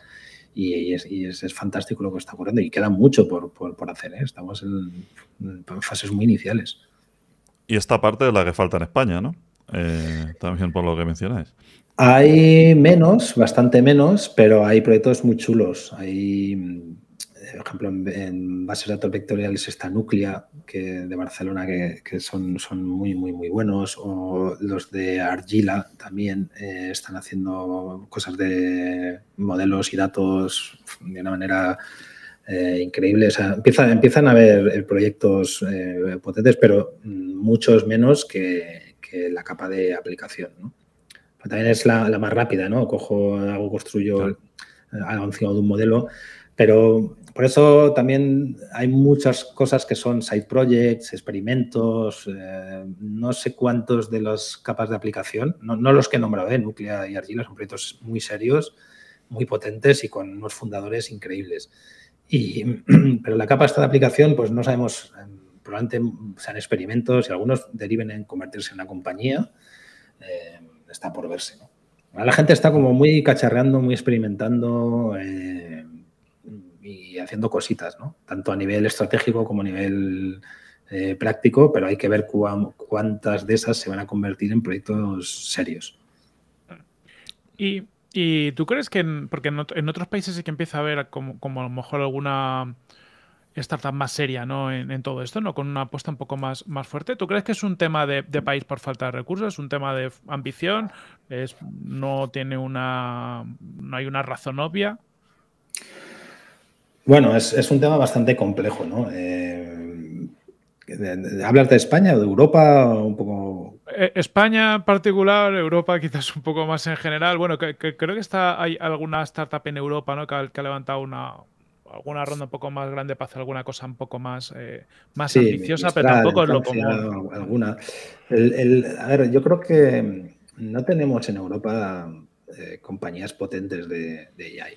B: Y, es, fantástico lo que está ocurriendo. Y queda mucho por, hacer. ¿eh? Estamos en, fases muy iniciales.
A: Y esta parte es la que falta en España, ¿no? Eh, también por lo que mencionáis. Hay
B: menos, bastante menos, pero hay proyectos muy chulos. Hay, eh, por ejemplo, en, bases de datos vectoriales está Núclea que de Barcelona, que, son, muy, muy, muy buenos. O los de Argila también eh, están haciendo cosas de modelos y datos de una manera eh, increíble. O sea, empiezan, a haber proyectos potentes, pero mm, muchos menos que, que la capa de aplicación, ¿no? también es la, más rápida, ¿no? Cojo, hago, construyo algo eh, encima de un modelo, pero por eso también hay muchas cosas que son side projects, experimentos, eh, no sé cuántos de las capas de aplicación, no, los que he nombrado, ¿eh? y Argila, son proyectos muy serios, muy potentes y con unos fundadores increíbles. pero la capa esta de aplicación, pues no sabemos, probablemente sean experimentos y algunos deriven en convertirse en una compañía. Eh, está por verse. La gente está como muy cacharreando, muy experimentando eh, y haciendo cositas, ¿no? Tanto a nivel estratégico como a nivel eh, práctico, pero hay que ver cuántas de esas se van a convertir en proyectos serios.
C: Y, tú crees que, en, porque en, otros países sí que empieza a haber como, como a lo mejor alguna startup más seria ¿no? En, todo esto, ¿no? con una apuesta un poco más, más fuerte. ¿Tú crees que es un tema de, país por falta de recursos? ¿Es un tema de ambición? Es, ¿No tiene una. no hay una razón obvia?
B: Bueno, es, un tema bastante complejo, ¿no? Eh,
C: de
B: España, o de Europa? Un poco.
C: Eh, España en particular, Europa quizás un poco más en general. Bueno, que, creo que está, hay alguna startup en Europa ¿no? que ha levantado una, alguna ronda un poco más grande para hacer alguna cosa un poco más, eh, más ambiciosa, pero tampoco es lo común.
B: Alguna. a ver, yo creo que no tenemos en Europa eh, compañías potentes de, AI.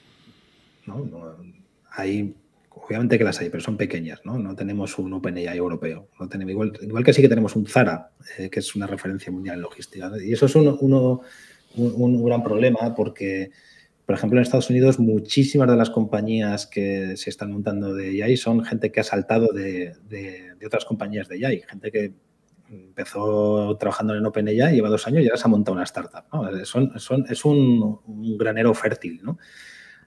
B: hay, obviamente que las hay, pero son pequeñas, ¿no? tenemos un OpenAI europeo. No tenemos, igual, igual que sí que tenemos un Zara, eh, que es una referencia mundial en logística. Y eso es uno, un gran problema porque por ejemplo, en Estados Unidos muchísimas de las compañías que se están montando de AI son gente que ha saltado de, otras compañías de AI, gente que empezó trabajando en OpenAI, lleva dos años y ahora se ha montado una startup. Son, es un, granero fértil. ¿no?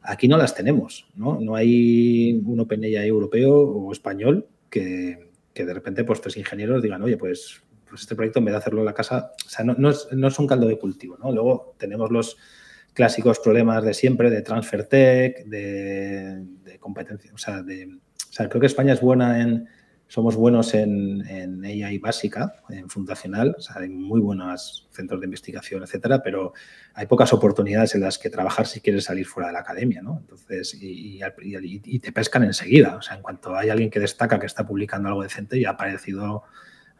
B: Aquí no las tenemos. No, hay un OpenAI europeo o español que, de repente pues, tres ingenieros digan, oye, pues, pues este proyecto en vez de hacerlo en la casa, o sea, no, es, no es un caldo de cultivo. ¿no? Luego tenemos los clásicos problemas de siempre, de transfer tech, de, competencia, o sea, de, creo que España es buena en, somos buenos en, en AI básica, en fundacional, o sea, hay muy buenos centros de investigación, etcétera, pero hay pocas oportunidades en las que trabajar si quieres salir fuera de la academia, ¿no? Entonces, y, te pescan enseguida, o sea, en cuanto hay alguien que destaca que está publicando algo decente, ya ha aparecido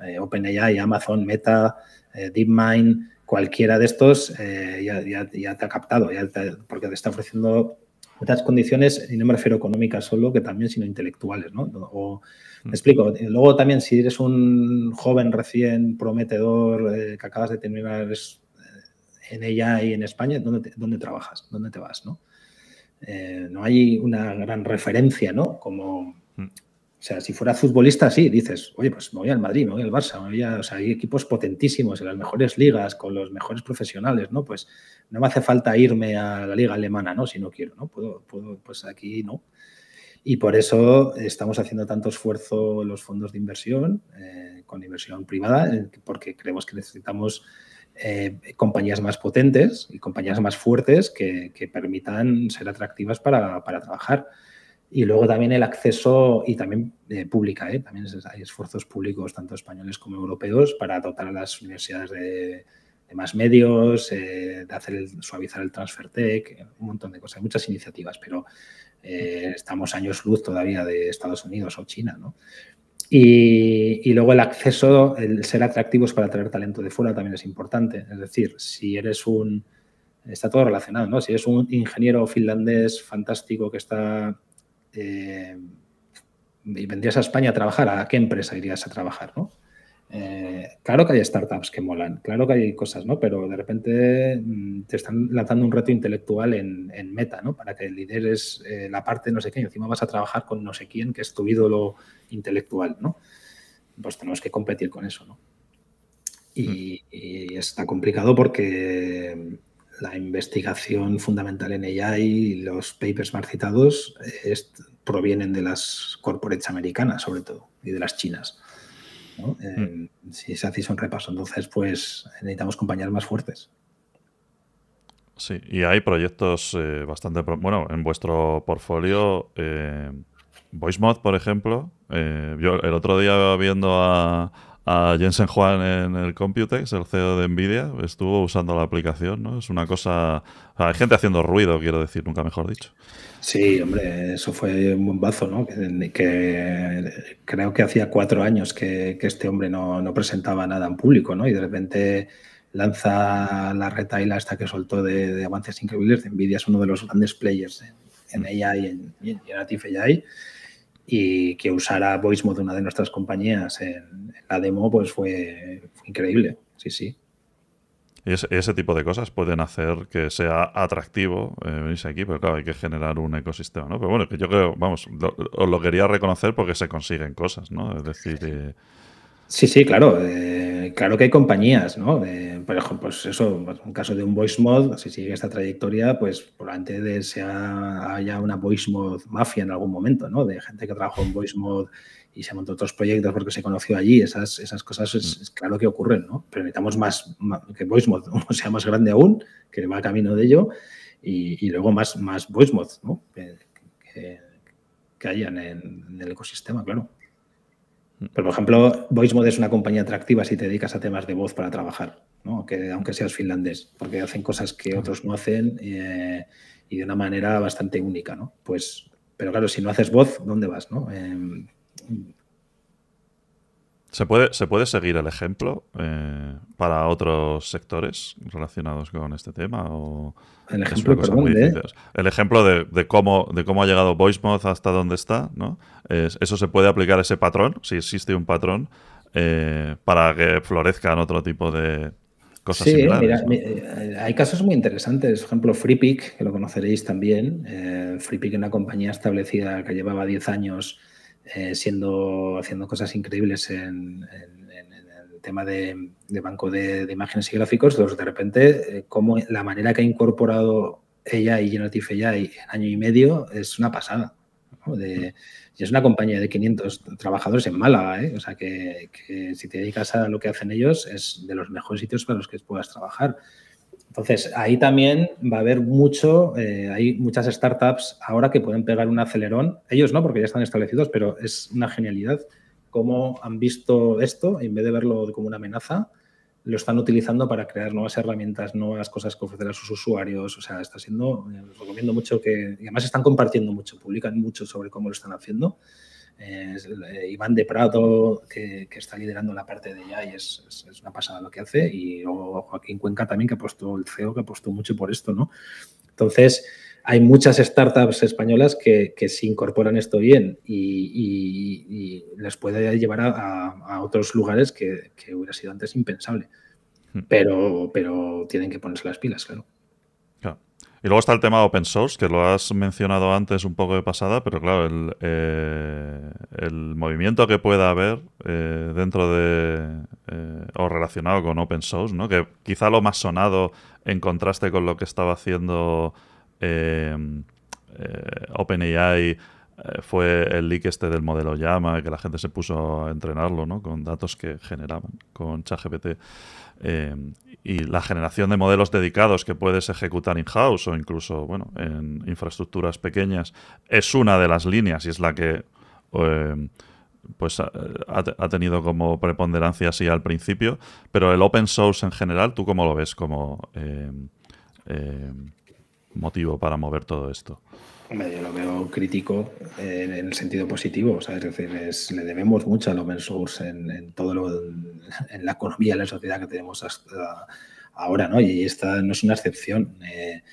B: eh, OpenAI, Amazon, Meta, eh, DeepMind, cualquiera de estos eh, ya, te ha captado, ya porque te está ofreciendo otras condiciones, y no me refiero económicas solo, que también, sino intelectuales, ¿no? O, mm. me explico. Luego también, si eres un joven recién prometedor eh, que acabas de terminar eh, en ella y en España, ¿dónde, trabajas? ¿Dónde te vas? ¿no? no hay una gran referencia, ¿no? Como mm. O sea, si fuera futbolista, sí, dices, oye, pues me voy al Madrid, me voy al Barça, o sea, hay equipos potentísimos en las mejores ligas, con los mejores profesionales, ¿no? Pues no me hace falta irme a la liga alemana, ¿no? Si no quiero, ¿no? Puedo, pues aquí no. Y por eso estamos haciendo tanto esfuerzo los fondos de inversión, eh, con inversión privada, eh, porque creemos que necesitamos eh, compañías más potentes y compañías más fuertes que, permitan ser atractivas para, para trabajar y luego también el acceso y también eh, pública, ¿eh? también hay esfuerzos públicos, tanto españoles como europeos, para dotar a las universidades de, más medios, eh, de hacer suavizar el transfer tech, un montón de cosas, hay muchas iniciativas, pero estamos años luz todavía de Estados Unidos o China, Y, y, luego el acceso, el ser atractivos para atraer talento de fuera también es importante. Es decir, si eres un... Está todo relacionado, ¿no? Si eres un ingeniero finlandés fantástico que está eh, y vendrías a España a trabajar, ¿a qué empresa irías a trabajar? Eh, claro que hay startups que molan, claro que hay cosas, Pero de repente mm, te están lanzando un reto intelectual en, meta, Para que lideres eh, la parte no sé qué y encima vas a trabajar con no sé quién que es tu ídolo intelectual, ¿no? Pues tenemos que competir con eso, ¿no? y mm. está complicado porque la investigación fundamental en ella y los papers más citados eh, provienen de las corporates americanas, sobre todo, y de las chinas. Mm. Eh, si se hace un repaso, entonces pues necesitamos compañías más fuertes.
A: Sí, y hay proyectos eh, bastante... bueno, en vuestro portfolio, VoiceMod, por ejemplo, yo el otro día viendo a a Jensen Juan en el Computex, el CEO de Nvidia, estuvo usando la aplicación, ¿no? Es una cosa... hay gente haciendo ruido, quiero decir, nunca mejor dicho.
B: Sí, hombre, eso fue un bazo, ¿no? Que, creo que hacía cuatro años que, este hombre no, presentaba nada en público, ¿no? Y de repente lanza la la hasta que soltó de, avances increíbles Nvidia, es uno de los grandes players en, mm. AI y en, en, AI y que usara de una de nuestras compañías, en, la demo, pues fue, increíble. Sí, sí.
A: ese, tipo de cosas pueden hacer que sea atractivo eh, venirse aquí, pero claro, hay que generar un ecosistema, ¿no? Pero bueno, que yo creo, vamos, os lo quería reconocer porque se consiguen cosas, ¿no? Es decir... Sí, eh, sí, claro.
B: Eh, eh, claro que hay compañías, ¿no? por ejemplo, pues eso, en pues, caso de un voice mod, si sigue esta trayectoria, pues probablemente de sea, haya una voice mod mafia en algún momento, ¿no? De gente que trabajó en voice mod y se montó otros proyectos porque se conoció allí. Esas, esas cosas es, mm. claro que ocurren, ¿no? Pero necesitamos más, que voice mod sea más grande aún, que va camino de ello, y, luego más, más voice mod, Que, hayan en el ecosistema, claro por ejemplo, VoiceMod es una compañía atractiva si te dedicas a temas de voz para trabajar, ¿no? que, aunque seas finlandés, porque hacen cosas que otros no hacen eh, y de una manera bastante única. ¿no? Pues, pero claro, si no haces voz, ¿dónde vas? ¿no?
C: Em,
A: ¿Se puede, ¿Se puede seguir el ejemplo eh, para otros sectores relacionados con este tema? ¿eh? el ejemplo, de, cómo, de cómo ha llegado VoiceMoth hasta dónde está, ¿no? eso se puede aplicar ese patrón, si existe un patrón, eh, para que florezcan otro tipo de cosas sí, similares.
B: Mira, hay casos muy interesantes. Por ejemplo, FreePick que lo conoceréis también. FreePick es una compañía establecida que llevaba 10 años eh, siendo, haciendo cosas increíbles en, el tema de, banco de, imágenes y gráficos, de repente, eh, como la manera que ha incorporado ella y Generative ya en año y medio es una pasada. y es una compañía de 500 trabajadores en Málaga, ¿eh? o sea que, que si te dedicas a lo que hacen ellos es de los mejores sitios para los que puedas trabajar. Entonces, ahí también va a haber mucho, eh, hay muchas startups ahora que pueden pegar un acelerón, ellos no, porque ya están establecidos, pero es una genialidad cómo han visto esto, en vez de verlo como una amenaza, lo están utilizando para crear nuevas herramientas, nuevas cosas que ofrecer a sus usuarios. O sea, está siendo, les eh, recomiendo mucho que, y además están compartiendo mucho, publican mucho sobre cómo lo están haciendo. Eh, Iván de Prado, que, está liderando la parte de ya y es, una pasada lo que hace. Y Joaquín Cuenca también, que apostó el CEO, que apostó mucho por esto, ¿no? Entonces, hay muchas startups españolas que, se incorporan esto bien y, les puede llevar a, otros lugares que, que, hubiera sido antes impensable. Hmm. Pero, pero tienen que ponerse las pilas, claro.
A: Y luego está el tema open source, que lo has mencionado antes un poco de pasada, pero claro, el, eh, movimiento que pueda haber eh, dentro de eh, o relacionado con open source, ¿no? que quizá lo más sonado en contraste con lo que estaba haciendo OpenAI fue el leak este del modelo Llama, que la gente se puso a entrenarlo ¿no? con datos que generaban con ChatGPT. Eh, y la generación de modelos dedicados que puedes ejecutar in-house o incluso en infraestructuras pequeñas es una de las líneas y es la que eh, pues ha, tenido como preponderancia así al principio. Pero el open source en general, ¿tú cómo lo ves como eh, motivo para mover todo esto?
B: yo lo veo crítico eh, en, el sentido positivo, es decir, le debemos mucho al open source en, todo lo, en la economía, en la sociedad que tenemos ahora, ¿no? Y esta no es una excepción. Eh,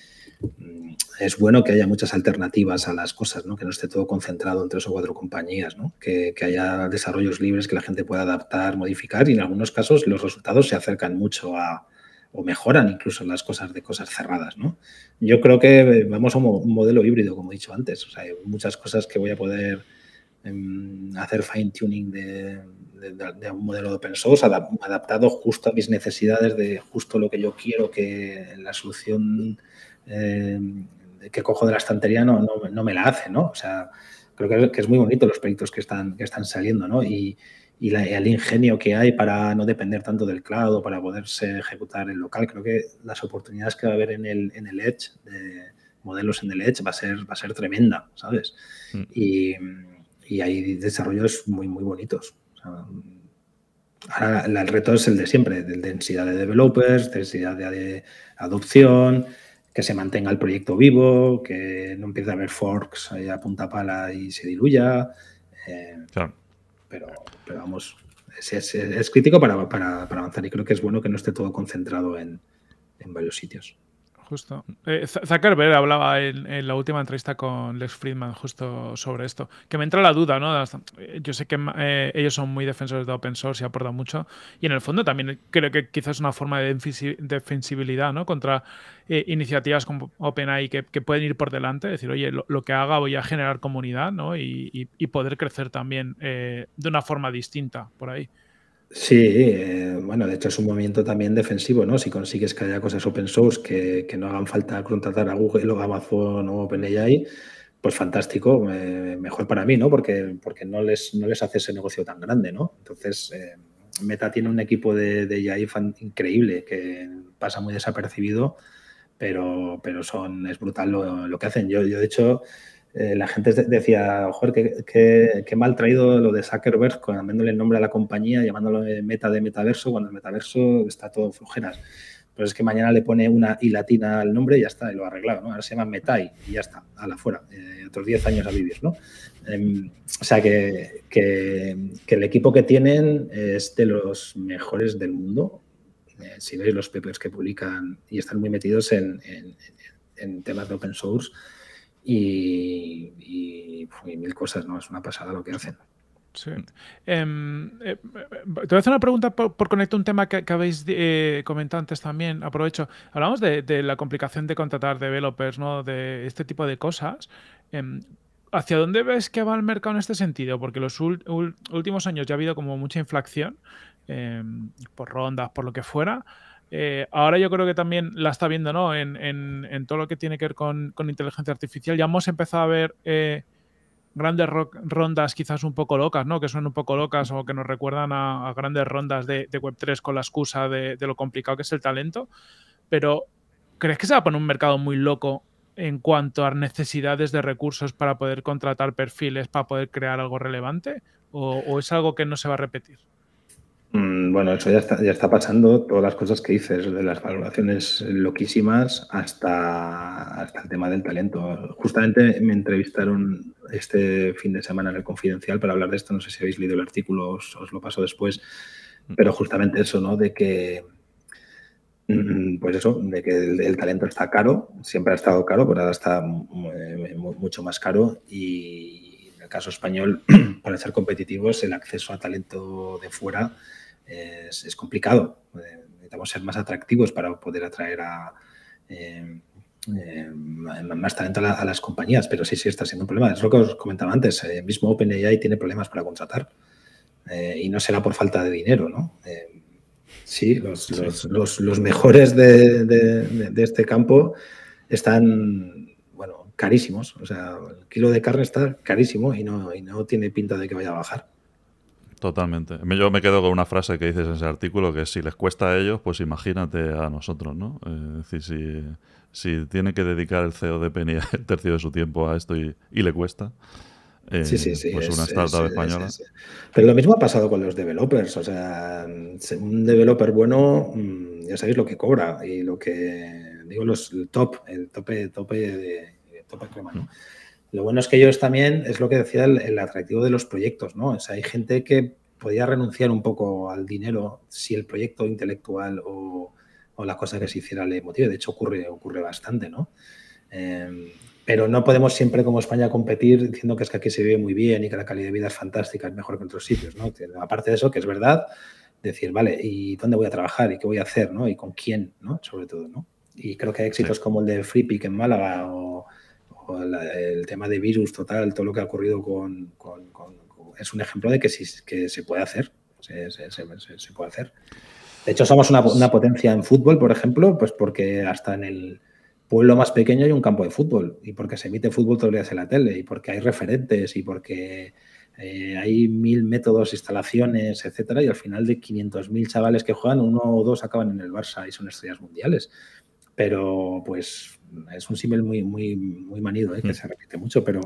B: es bueno que haya muchas alternativas a las cosas, Que no esté todo concentrado en tres o cuatro compañías, ¿no? que, haya desarrollos libres que la gente pueda adaptar, modificar y en algunos casos los resultados se acercan mucho a, o mejoran incluso las cosas de cosas cerradas, ¿no? Yo creo que eh, vamos a un modelo híbrido, como he dicho antes. O sea, hay muchas cosas que voy a poder em, hacer fine tuning de, un modelo de open source adaptado justo a mis necesidades de justo lo que yo quiero que la solución em, que cojo de la estantería no, no, me la hace, ¿no? O sea, creo que, es muy bonito los proyectos que están, que están saliendo, ¿no? Y, y el ingenio que hay para no depender tanto del cloud, para poderse ejecutar en local. Creo que las oportunidades que va a haber en el, en Edge, modelos en el Edge, va a ser, va a ser tremenda, ¿sabes? Mm. Y, y, hay desarrollos muy, muy bonitos. ahora el reto es el de siempre, de densidad de developers, densidad de, adopción, que se mantenga el proyecto vivo, que no empiece a haber forks a punta pala y se diluya. Eh, claro. Pero pero vamos, es, crítico para, avanzar y creo que es bueno que no esté todo concentrado en varios sitios
C: justo. Eh, Zuckerberg hablaba en, la última entrevista con Lex Friedman justo sobre esto. Que me entra la duda, ¿no? Eh, yo sé que eh, ellos son muy defensores de open source y aportan mucho. Y en el fondo también creo que quizás es una forma de defensibilidad, ¿no? Contra eh, iniciativas como OpenAI que, pueden ir por delante. Decir, oye, lo, que haga voy a generar comunidad, ¿no? Y, y poder crecer también de una forma distinta por ahí.
B: Sí, eh, bueno, de hecho es un movimiento también defensivo, ¿no? Si consigues que haya cosas open source que, no hagan falta contratar a Google o Amazon o OpenAI, pues fantástico, eh, mejor para mí, ¿no? Porque, porque no, les, no les hace ese negocio tan grande, ¿no? Entonces, eh, Meta tiene un equipo de, de AI increíble que pasa muy desapercibido, pero, pero son, es brutal lo, lo que hacen. Yo, yo, de hecho, eh, la gente decía, ojo, qué, mal traído lo de Zuckerberg, cambiándole el nombre a la compañía, llamándolo eh, meta de metaverso, cuando el metaverso está todo en Pero es que mañana le pone una y latina al nombre y ya está, y lo ha arreglado, Ahora se llama Metai y ya está, a la fuera, eh, otros 10 años a vivir, ¿no? Em, o sea, que, el equipo que tienen es de los mejores del mundo. si veis los papers que publican y están muy metidos en temas de open source, y, mil cosas, ¿no? Es una pasada lo que hacen.
C: Sí. Em, eh, eh, te voy a hacer una pregunta por, conectar un tema que, habéis eh, comentado antes también. Aprovecho. Hablamos de, la complicación de contratar developers, ¿no? De este tipo de cosas. Em, ¿Hacia dónde ves que va el mercado en este sentido? Porque los últimos años ya ha habido como mucha inflación em, por rondas, por lo que fuera. Eh, ahora yo creo que también la está viendo, ¿no? En, todo lo que tiene que ver con, inteligencia artificial. Ya hemos empezado a ver eh, grandes rondas quizás un poco locas, ¿no? Que son un poco locas o que nos recuerdan a, grandes rondas de, Web3 con la excusa de, lo complicado que es el talento. Pero, ¿crees que se va a poner un mercado muy loco en cuanto a necesidades de recursos para poder contratar perfiles, para poder crear algo relevante? o es algo que no se va a repetir?
B: Mm, bueno, eso ya está, ya está pasando, todas las cosas que dices, de las valoraciones loquísimas hasta, hasta el tema del talento. Justamente me entrevistaron este fin de semana en el Confidencial para hablar de esto, no sé si habéis leído el artículo, os, lo paso después, mm. pero justamente eso, ¿no? De que, mm, pues eso, de que el, el talento está caro, siempre ha estado caro, pero ahora está eh, mucho más caro y, caso español, para ser competitivos, el acceso a talento de fuera es, complicado. Eh, necesitamos ser más atractivos para poder atraer a, eh, eh, más talento a, las compañías, pero sí, sí está siendo un problema. Es lo que os comentaba antes, el mismo OpenAI tiene problemas para contratar y no será por falta de dinero, ¿no? sí, los, mejores de este campo están carísimos. O sea, el kilo de carne está carísimo y no, no tiene pinta de que vaya a bajar.
A: Totalmente. Yo me quedo con una frase que dices en ese artículo, que si les cuesta a ellos, pues imagínate a nosotros, ¿no? Eh, es decir, si, si, tiene que dedicar el CEO de Penny el tercio de su tiempo a esto y, le cuesta, eh, pues una startup española.
B: Pero lo mismo ha pasado con los developers. O sea, mm, un developer bueno, mm, ya sabéis lo que cobra y lo que, digo, los, el top, el tope, tope de lo bueno es que ellos también, es lo que decía el, atractivo de los proyectos, ¿no? O hay gente que podía renunciar un poco al dinero si el proyecto intelectual o, o la cosa que se hiciera le motiva De hecho, ocurre, ocurre bastante, em, pero no podemos siempre como España competir diciendo que es que aquí se vive muy bien y que la calidad de vida es fantástica, es mejor que en otros sitios, Aparte de eso, que es verdad, decir, vale, ¿y dónde voy a trabajar? ¿Y qué voy a hacer? ¿no? ¿Y con quién? ¿no? Sobre todo, ¿no? Y creo que hay éxitos como el de Free en Málaga o el tema de virus total, todo lo que ha ocurrido con, es un ejemplo de que, sí, que se puede hacer, se, puede hacer. De hecho, somos una, potencia en fútbol, por ejemplo, pues porque hasta en el, pueblo más pequeño hay un campo de fútbol y porque se emite fútbol todos los días en la tele y porque hay referentes y porque eh, hay mil métodos, instalaciones, etcétera y al final de 500.000 chavales que juegan, uno o dos acaban en el Barça y son estrellas mundiales. Pero pues es un símil muy, muy, muy manido, ¿eh? que se repite mucho, pero,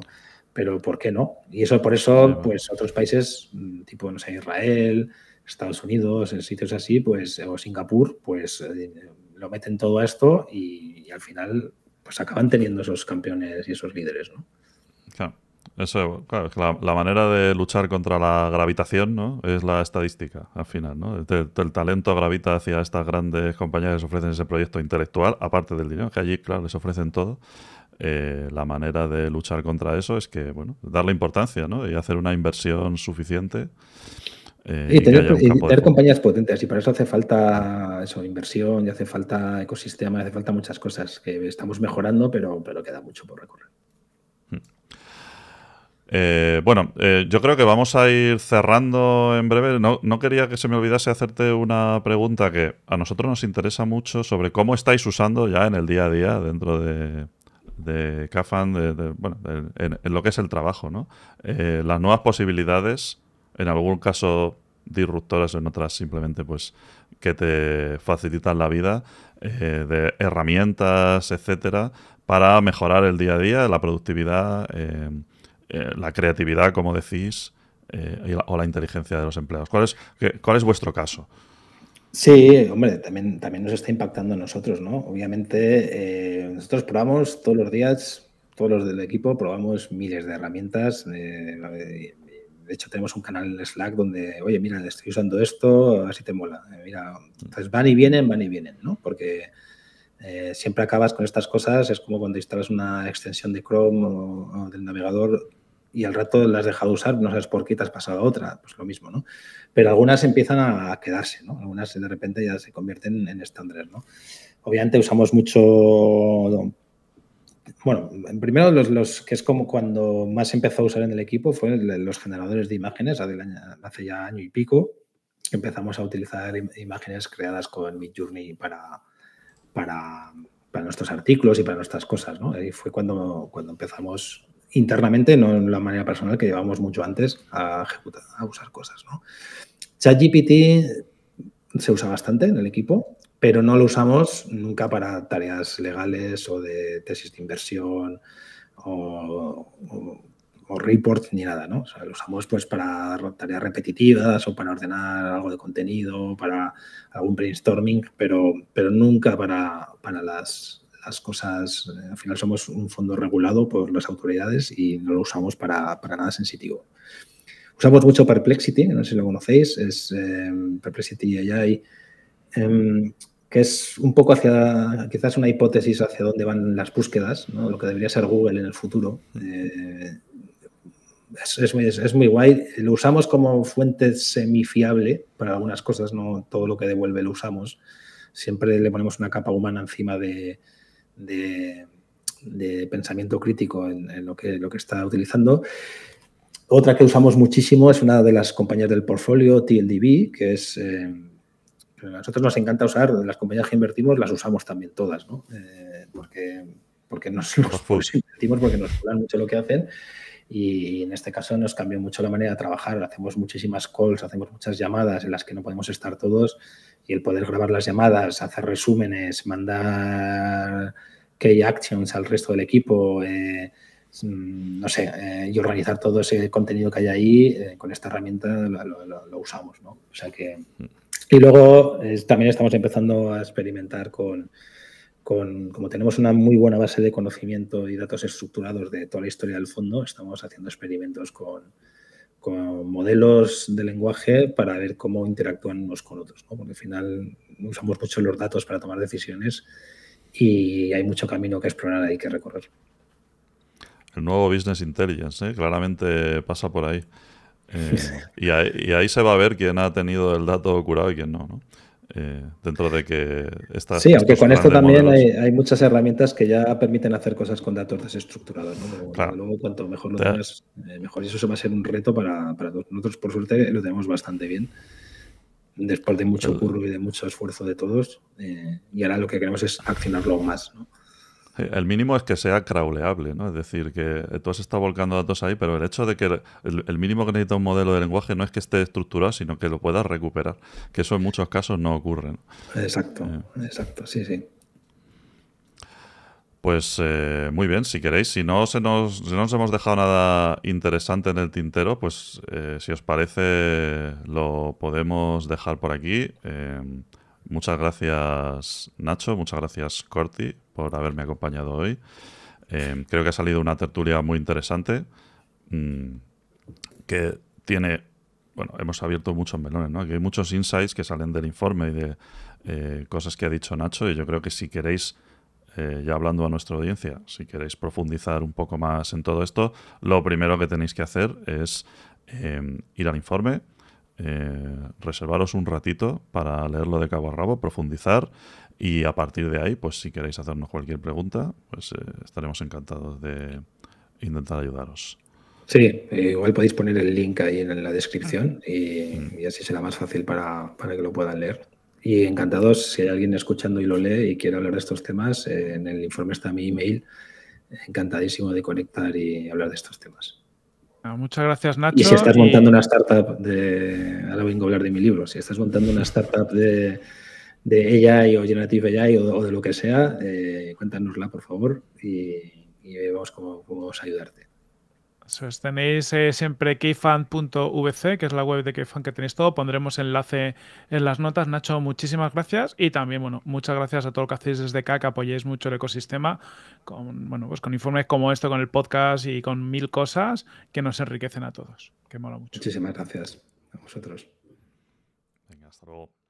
B: pero ¿por qué no? Y eso por eso, pues otros países, mm, tipo, no sé, Israel, Estados Unidos, en sitios así, pues, o Singapur, pues eh, lo meten todo a esto y, y, al final, pues acaban teniendo esos campeones y esos líderes, ¿no?
A: Claro. Eso, la, manera de luchar contra la gravitación ¿no? es la estadística, al final. ¿no? El, talento gravita hacia estas grandes compañías que les ofrecen ese proyecto intelectual, aparte del dinero, que allí, claro, les ofrecen todo. Eh, la manera de luchar contra eso es que, bueno, darle importancia ¿no? y hacer una inversión suficiente. Eh, y, tener, compañías
B: potentes, y para eso hace falta inversión, y hace falta ecosistema, hace falta muchas cosas que estamos mejorando, pero, pero queda mucho por recorrer.
A: Eh, bueno, eh, yo creo que vamos a ir cerrando en breve. No, quería que se me olvidase hacerte una pregunta que a nosotros nos interesa mucho sobre cómo estáis usando ya en el día a día dentro de, Cafan, en, lo que es el trabajo, ¿no? Eh, las nuevas posibilidades, en algún caso disruptoras, en otras simplemente pues que te facilitan la vida, de herramientas, etcétera, para mejorar el día a día, la productividad. Eh, la creatividad, como decís, eh, o la inteligencia de los empleados. ¿Cuál es, cuál es vuestro caso? Sí, hombre,
B: también, también nos está impactando a nosotros, ¿no? Obviamente, eh, nosotros probamos todos los días, todos los del equipo, probamos miles de herramientas. de hecho, tenemos un canal en Slack donde, oye, mira, estoy usando esto, así te mola. entonces van y vienen, van y vienen, ¿no? Porque siempre acabas con estas cosas, es como cuando instalas una extensión de Chrome o del navegador, y al rato las has dejado usar, no sabes por qué te has pasado a otra, pues lo mismo, ¿no? Pero algunas empiezan a quedarse, ¿no? Algunas de repente ya se convierten en estándares, ¿no? Obviamente usamos mucho, bueno, primero los, los, que es como cuando más empezó a usar en el equipo fue los generadores de imágenes hace ya año y pico, empezamos a utilizar imágenes creadas con Midjourney para, para, para nuestros artículos y para nuestras cosas, ¿no? Ahí fue cuando, cuando empezamos internamente, no en la manera personal que llevamos mucho antes a ejecutar, a usar cosas. ¿no? ChatGPT se usa bastante en el equipo, pero no lo usamos nunca para tareas legales o de tesis de inversión o, report ni nada, ¿no? lo usamos pues para tareas repetitivas o para ordenar algo de contenido, para algún brainstorming, pero, nunca para las las cosas, eh, al final somos un fondo regulado por las autoridades y no lo usamos para, nada sensitivo. Usamos mucho Perplexity, no sé si lo conocéis, es em, Perplexity AI, em, que es un poco hacia, quizás una hipótesis hacia dónde van las búsquedas, lo que debería ser Google en el futuro. Eh, es, muy, es, es, muy, guay. Lo usamos como fuente semifiable para algunas cosas, no todo lo que devuelve lo usamos. Siempre le ponemos una capa humana encima de, de, pensamiento crítico en, lo, que, lo que está utilizando. Otra que usamos muchísimo es una de las compañías del portfolio, TLDB, que es... Eh, nosotros nos encanta usar, las compañías que invertimos las usamos también todas, ¿no? Eh, porque, porque nos, invertimos, porque nos curan mucho lo que hacen y en este caso nos cambió mucho la manera de trabajar. Hacemos muchísimas calls, hacemos muchas llamadas en las que no podemos estar todos y el poder grabar las llamadas, hacer resúmenes, mandar key actions al resto del equipo, eh, mm, no sé, eh, y organizar todo ese contenido que hay ahí, eh, con esta herramienta lo, usamos, ¿no? O sea que... Y luego también estamos empezando a experimentar con, con, como tenemos una muy buena base de conocimiento y datos estructurados de toda la historia del fondo, estamos haciendo experimentos con, con modelos de lenguaje para ver cómo interactúan unos con otros, porque al final usamos mucho los datos para tomar decisiones y hay mucho camino que explorar ahí que recorrer.
A: El nuevo Business Intelligence, ¿eh? claramente pasa por ahí. Eh, y, ahí y, ahí se va a ver quién ha tenido el dato curado y quién no. ¿no? Eh, dentro de que está. Sí, aunque con esto también hay,
B: muchas herramientas que ya permiten hacer cosas con datos desestructurados. Luego, cuanto mejor lo tengas, eh, mejor. Y eso se va a ser un reto para, todos. Nosotros, por suerte, lo tenemos bastante bien. Después de mucho curro y de mucho esfuerzo de todos. Eh, y ahora lo que queremos es accionarlo más. ¿no?
A: Eh, el mínimo es que sea crawleable, ¿no? Es decir, que tú has estado volcando datos ahí, pero el hecho de que el, mínimo que necesita un modelo de lenguaje no es que esté estructurado, sino que lo puedas recuperar, que eso en muchos casos no ocurre.
B: Exacto, eh. exacto, sí, sí.
A: Pues eh, muy bien, si queréis, si no, se nos, hemos dejado nada interesante en el tintero, pues si os parece lo podemos dejar por aquí. muchas gracias Nacho, muchas gracias Corti por haberme acompañado hoy. Em, creo que ha salido una tertulia muy interesante mm, que tiene, bueno, hemos abierto muchos melones, ¿no? hay muchos insights que salen del informe y de eh, cosas que ha dicho Nacho y yo creo que si queréis, eh, ya hablando a nuestra audiencia, si queréis profundizar un poco más en todo esto, lo primero que tenéis que hacer es em, ir al informe. Eh, reservaros un ratito para leerlo de cabo a rabo, profundizar y a partir de ahí, pues si queréis hacernos cualquier pregunta, pues eh, estaremos encantados de intentar ayudaros. Sí, eh, igual podéis poner el link ahí en la
B: descripción mm. y, así será más fácil para, para, que lo puedan leer. Y encantados, si hay alguien escuchando y lo lee y quiere hablar de estos temas, eh, en el informe está mi email. Encantadísimo de conectar y hablar de estos temas.
C: Ah, muchas gracias, Nacho. Y si estás montando una
B: startup de. Ahora vengo a hablar de mi libro. Si estás montando una startup de de AI o Generative AI o, de lo que sea, eh, cuéntanosla, por favor, y, vemos cómo podemos ayudarte.
C: Eso tenéis eh, siempre keyfan.vc, que es la web de Keyfan que tenéis todo. Pondremos enlace en las notas. Nacho, muchísimas gracias. Y también, bueno, muchas gracias a todo lo que hacéis desde acá, que apoyáis mucho el ecosistema, con, bueno, pues con informes como esto, con el podcast y con mil cosas que nos enriquecen a todos. Que mola mucho. Muchísimas
A: gracias a vosotros. hasta luego.